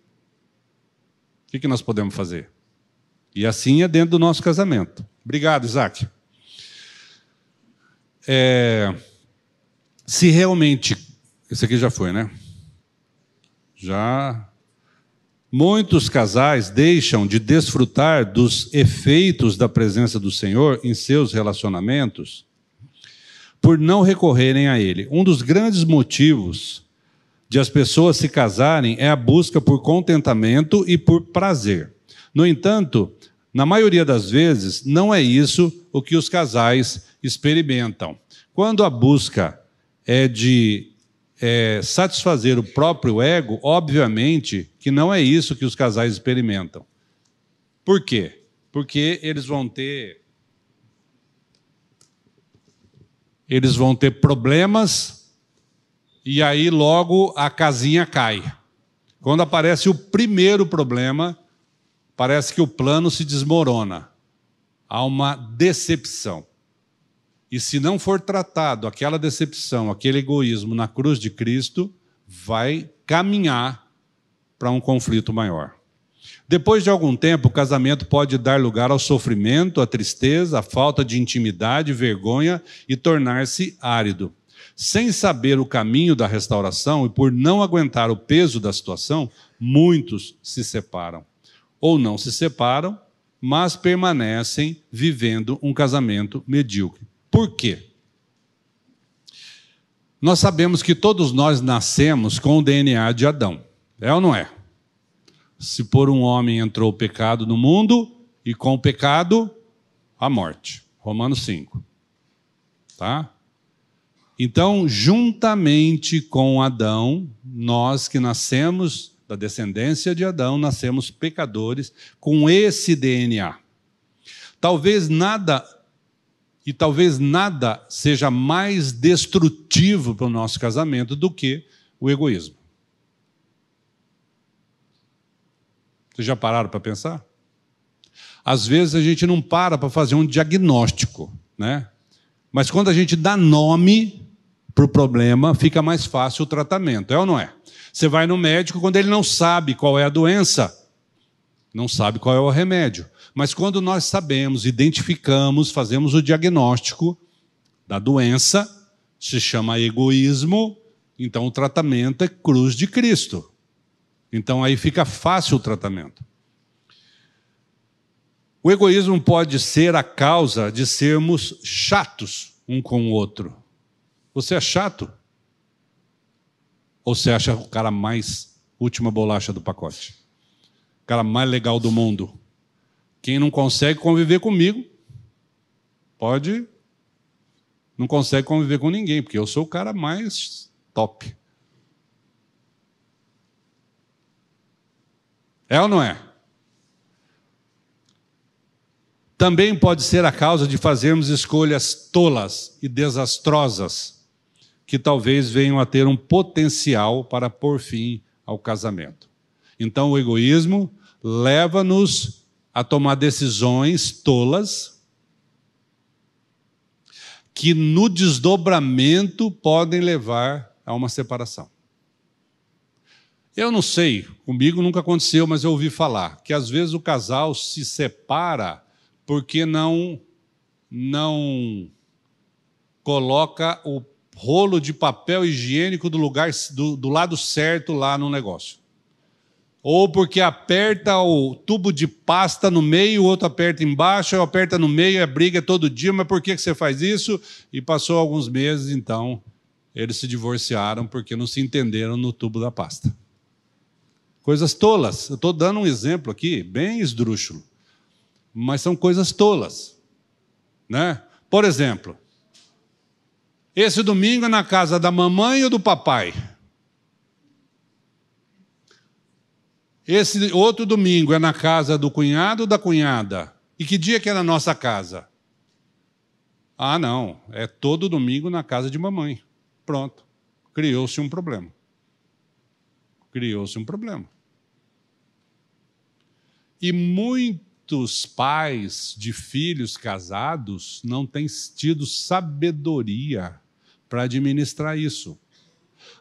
o que, nós podemos fazer? E assim é dentro do nosso casamento. Obrigado, Isaac. É, se realmente. Esse aqui já foi, né? Já Muitos casais deixam de desfrutar dos efeitos da presença do Senhor em seus relacionamentos por não recorrerem a Ele. Um dos grandes motivos de as pessoas se casarem é a busca por contentamento e por prazer. No entanto, na maioria das vezes, não é isso o que os casais experimentam. Quando a busca é de é, satisfazer o próprio ego, obviamente que não é isso que os casais experimentam. Por quê? Porque eles vão ter. Eles vão ter problemas e aí logo a casinha cai. Quando aparece o primeiro problema, parece que o plano se desmorona. Há uma decepção. E se não for tratado aquela decepção, aquele egoísmo na cruz de Cristo, vai caminhar para um conflito maior. Depois de algum tempo, o casamento pode dar lugar ao sofrimento, à tristeza, à falta de intimidade, vergonha e tornar-se árido. Sem saber o caminho da restauração e por não aguentar o peso da situação, muitos se separam. Ou não se separam, mas permanecem vivendo um casamento medíocre. Por quê? Nós sabemos que todos nós nascemos com o DNA de Adão. É ou não é? Se por um homem entrou o pecado no mundo, e com o pecado, a morte. Romanos 5. Tá? Então, juntamente com Adão, nós que nascemos da descendência de Adão, nascemos pecadores com esse DNA. Talvez nada e talvez nada seja mais destrutivo para o nosso casamento do que o egoísmo. Vocês já pararam para pensar? Às vezes a gente não para para fazer um diagnóstico, né? Mas quando a gente dá nome para o problema, fica mais fácil o tratamento, é ou não é? Você vai no médico quando ele não sabe qual é a doença, não sabe qual é o remédio. Mas quando nós sabemos, identificamos, fazemos o diagnóstico da doença, se chama egoísmo, então o tratamento é cruz de Cristo. Então aí fica fácil o tratamento. O egoísmo pode ser a causa de sermos chatos um com o outro. Você é chato? Ou você acha o cara mais última bolacha do pacote? O cara mais legal do mundo? Quem não consegue conviver comigo, pode. Não consegue conviver com ninguém, porque eu sou o cara mais top. É ou não é? Também pode ser a causa de fazermos escolhas tolas e desastrosas, que talvez venham a ter um potencial para pôr fim ao casamento. Então, o egoísmo leva-nos a tomar decisões tolas que no desdobramento podem levar a uma separação. Eu não sei, comigo nunca aconteceu, mas eu ouvi falar que às vezes o casal se separa porque não não coloca o rolo de papel higiênico do lugar do, do lado certo lá no negócio ou porque aperta o tubo de pasta no meio, o outro aperta embaixo, ou aperta no meio, é briga todo dia, mas por que você faz isso? E passou alguns meses, então eles se divorciaram porque não se entenderam no tubo da pasta. Coisas tolas. Eu estou dando um exemplo aqui, bem esdrúxulo, mas são coisas tolas. Né? Por exemplo, esse domingo é na casa da mamãe ou do papai? Esse outro domingo é na casa do cunhado ou da cunhada? E que dia que é na nossa casa? Ah, não, é todo domingo na casa de mamãe. Pronto. Criou-se um problema. Criou-se um problema. E muitos pais de filhos casados não têm tido sabedoria para administrar isso.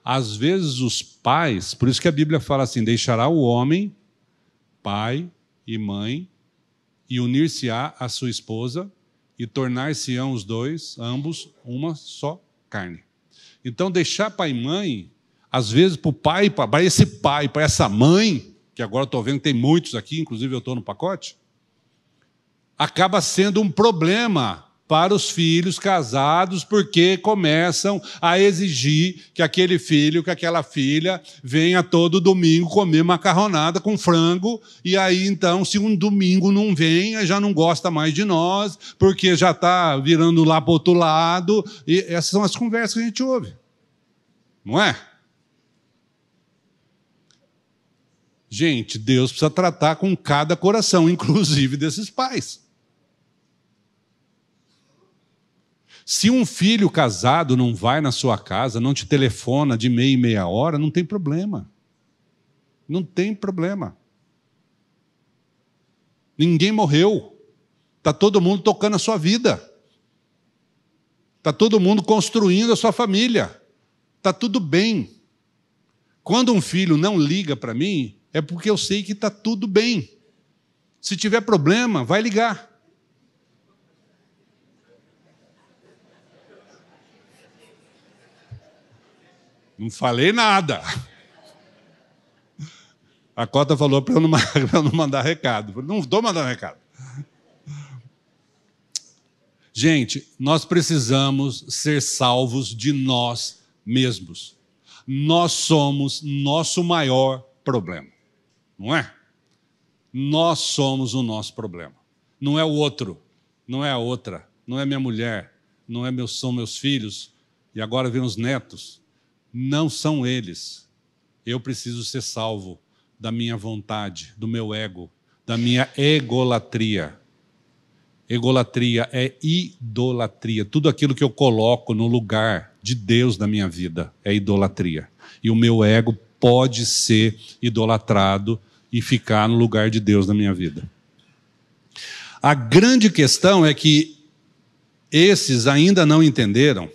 Às vezes os pais, por isso que a Bíblia fala assim: deixará o homem, pai e mãe, e unir-se-á à sua esposa, e tornar-se-ão os dois, ambos, uma só carne. Então, deixar pai e mãe, às vezes para o pai, para esse pai, para essa mãe, que agora estou vendo que tem muitos aqui, inclusive eu estou no pacote, acaba sendo um problema para os filhos casados, porque começam a exigir que aquele filho, que aquela filha, venha todo domingo comer macarronada com frango, e aí então, se um domingo não vem, já não gosta mais de nós, porque já está virando lá para outro lado, e essas são as conversas que a gente ouve, não é? Gente, Deus precisa tratar com cada coração, [laughs] inclusive desses pais. Se um filho casado não vai na sua casa, não te telefona de meia e meia hora, não tem problema. Não tem problema. Ninguém morreu. Está todo mundo tocando a sua vida. Está todo mundo construindo a sua família. Está tudo bem. Quando um filho não liga para mim, é porque eu sei que está tudo bem. Se tiver problema, vai ligar. Não falei nada. A cota falou para eu, [laughs] eu, não mandar recado. não estou mandando recado. Gente, nós precisamos ser salvos de nós mesmos. Nós somos nosso maior problema, não é? Nós somos o nosso problema. Não é o outro, não é a outra, não é minha mulher, não é meu, são meus filhos, e agora vem os netos, não são eles. Eu preciso ser salvo da minha vontade, do meu ego, da minha egolatria. Egolatria é idolatria. Tudo aquilo que eu coloco no lugar de Deus na minha vida é idolatria. E o meu ego pode ser idolatrado e ficar no lugar de Deus na minha vida. A grande questão é que esses ainda não entenderam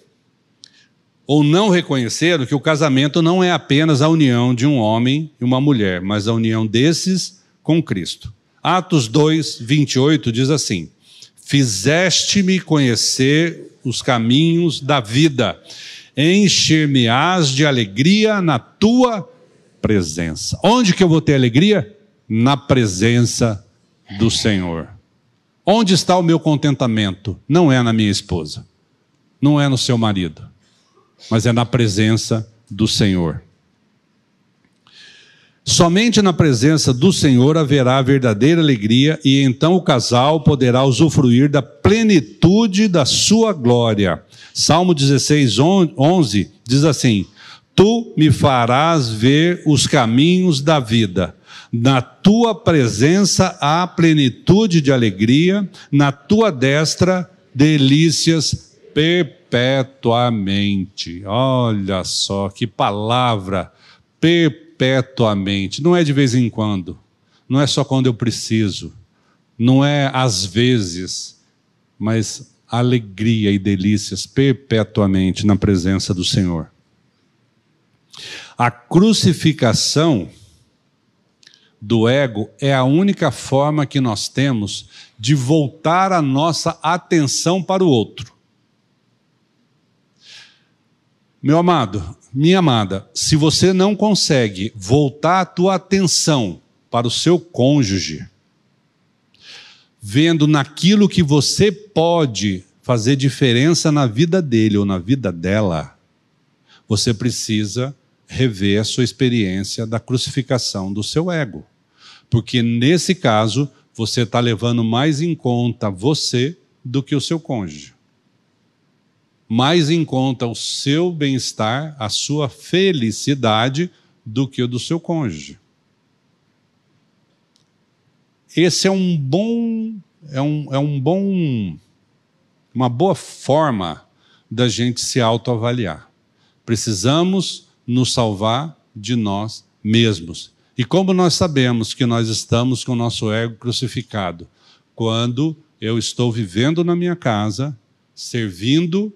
ou não reconheceram que o casamento não é apenas a união de um homem e uma mulher, mas a união desses com Cristo. Atos 2, 28 diz assim: Fizeste-me conhecer os caminhos da vida, encher-me-ás de alegria na tua presença. Onde que eu vou ter alegria? Na presença do Senhor. Onde está o meu contentamento? Não é na minha esposa, não é no seu marido, mas é na presença do Senhor. Somente na presença do Senhor haverá verdadeira alegria, e então o casal poderá usufruir da plenitude da sua glória. Salmo 16, 11 diz assim: Tu me farás ver os caminhos da vida. Na tua presença há plenitude de alegria, na tua destra delícias perpétuas perpetuamente. Olha só que palavra, perpetuamente. Não é de vez em quando, não é só quando eu preciso, não é às vezes, mas alegria e delícias perpetuamente na presença do Senhor. A crucificação do ego é a única forma que nós temos de voltar a nossa atenção para o outro. Meu amado, minha amada, se você não consegue voltar a tua atenção para o seu cônjuge, vendo naquilo que você pode fazer diferença na vida dele ou na vida dela, você precisa rever a sua experiência da crucificação do seu ego. Porque nesse caso, você está levando mais em conta você do que o seu cônjuge mais em conta o seu bem-estar, a sua felicidade, do que o do seu cônjuge. Esse é um bom, é um, é um bom, uma boa forma da gente se autoavaliar. Precisamos nos salvar de nós mesmos. E como nós sabemos que nós estamos com o nosso ego crucificado? Quando eu estou vivendo na minha casa, servindo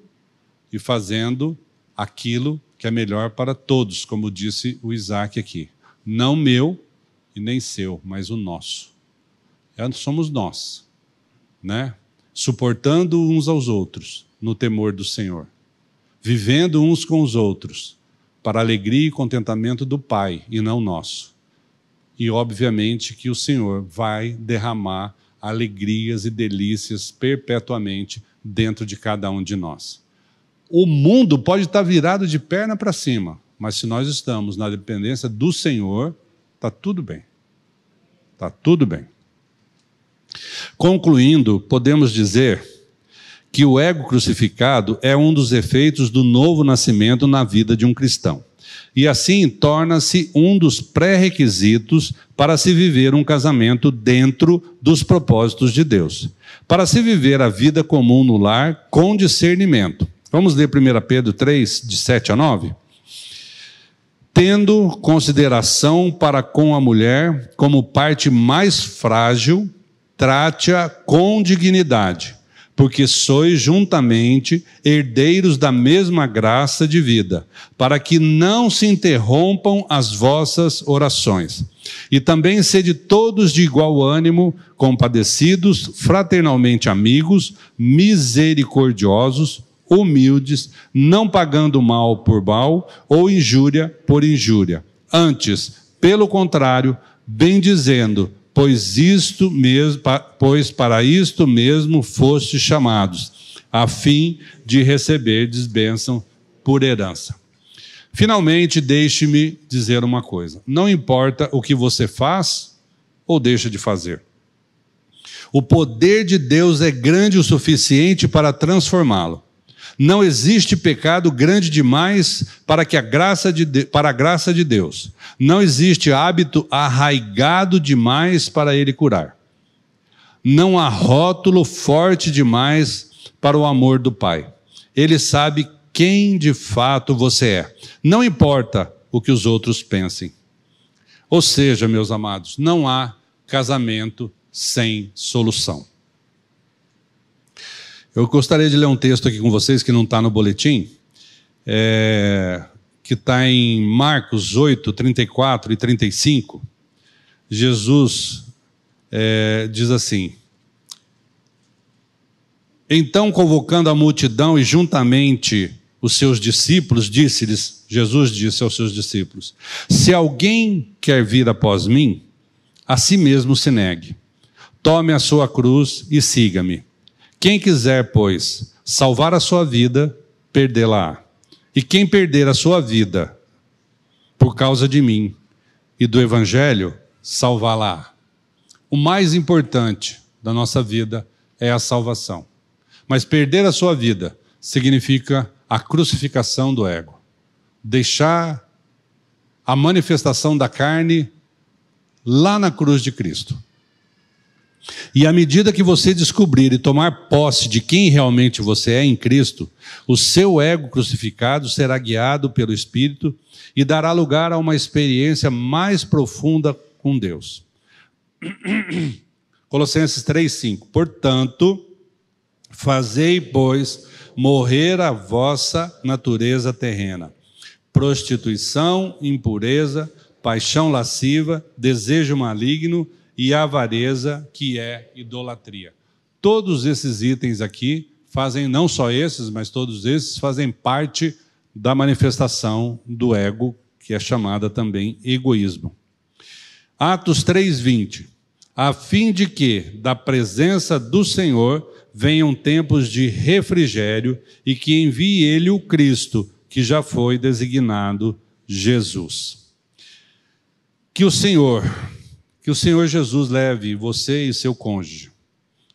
e fazendo aquilo que é melhor para todos, como disse o Isaac aqui. Não meu e nem seu, mas o nosso. É, somos nós, né? Suportando uns aos outros no temor do Senhor, vivendo uns com os outros, para alegria e contentamento do Pai e não nosso. E obviamente que o Senhor vai derramar alegrias e delícias perpetuamente dentro de cada um de nós. O mundo pode estar virado de perna para cima, mas se nós estamos na dependência do Senhor, está tudo bem. Está tudo bem. Concluindo, podemos dizer que o ego crucificado é um dos efeitos do novo nascimento na vida de um cristão. E assim torna-se um dos pré-requisitos para se viver um casamento dentro dos propósitos de Deus. Para se viver a vida comum no lar com discernimento Vamos ler 1 Pedro 3, de 7 a 9? Tendo consideração para com a mulher como parte mais frágil, trate-a com dignidade, porque sois juntamente herdeiros da mesma graça de vida, para que não se interrompam as vossas orações. E também sede todos de igual ânimo, compadecidos, fraternalmente amigos, misericordiosos, humildes, não pagando mal por mal ou injúria por injúria. Antes, pelo contrário, dizendo, pois isto mesmo, pois para isto mesmo fostes chamados, a fim de receberdes bênção por herança. Finalmente, deixe-me dizer uma coisa: não importa o que você faz ou deixa de fazer. O poder de Deus é grande o suficiente para transformá-lo. Não existe pecado grande demais para, que a, graça de, para a graça de Deus. Não existe hábito arraigado demais para ele curar. Não há rótulo forte demais para o amor do Pai. Ele sabe quem de fato você é. Não importa o que os outros pensem. Ou seja, meus amados, não há casamento sem solução. Eu gostaria de ler um texto aqui com vocês que não está no boletim, é, que está em Marcos 8, 34 e 35. Jesus é, diz assim: Então, convocando a multidão e juntamente os seus discípulos, disse-lhes: Jesus disse aos seus discípulos: Se alguém quer vir após mim, a si mesmo se negue. Tome a sua cruz e siga-me. Quem quiser, pois, salvar a sua vida, perdê-la. E quem perder a sua vida por causa de mim e do evangelho, salvá-la. O mais importante da nossa vida é a salvação. Mas perder a sua vida significa a crucificação do ego. Deixar a manifestação da carne lá na cruz de Cristo. E à medida que você descobrir e tomar posse de quem realmente você é em Cristo, o seu ego crucificado será guiado pelo Espírito e dará lugar a uma experiência mais profunda com Deus. [clears throat] Colossenses 3:5. Portanto, fazei, pois, morrer a vossa natureza terrena: prostituição, impureza, paixão lasciva, desejo maligno, e a avareza, que é idolatria. Todos esses itens aqui fazem, não só esses, mas todos esses, fazem parte da manifestação do ego, que é chamada também egoísmo. Atos 3:20 a fim de que, da presença do Senhor, venham tempos de refrigério e que envie Ele o Cristo, que já foi designado Jesus. Que o Senhor que o Senhor Jesus leve você e seu cônjuge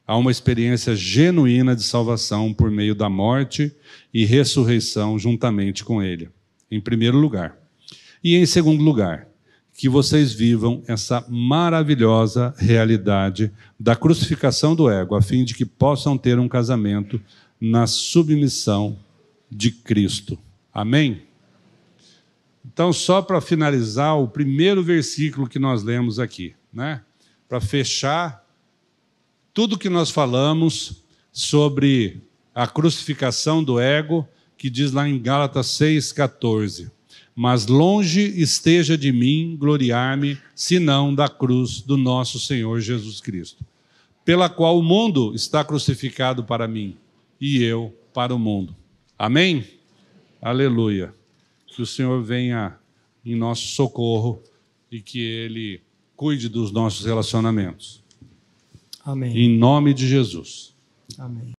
a uma experiência genuína de salvação por meio da morte e ressurreição juntamente com Ele, em primeiro lugar. E em segundo lugar, que vocês vivam essa maravilhosa realidade da crucificação do ego, a fim de que possam ter um casamento na submissão de Cristo. Amém? Então, só para finalizar, o primeiro versículo que nós lemos aqui né, para fechar tudo que nós falamos sobre a crucificação do ego, que diz lá em Gálatas 6,14. Mas longe esteja de mim gloriar-me, senão da cruz do nosso Senhor Jesus Cristo, pela qual o mundo está crucificado para mim e eu para o mundo. Amém? Aleluia. Que o Senhor venha em nosso socorro e que Ele cuide dos nossos relacionamentos. Amém. Em nome de Jesus. Amém.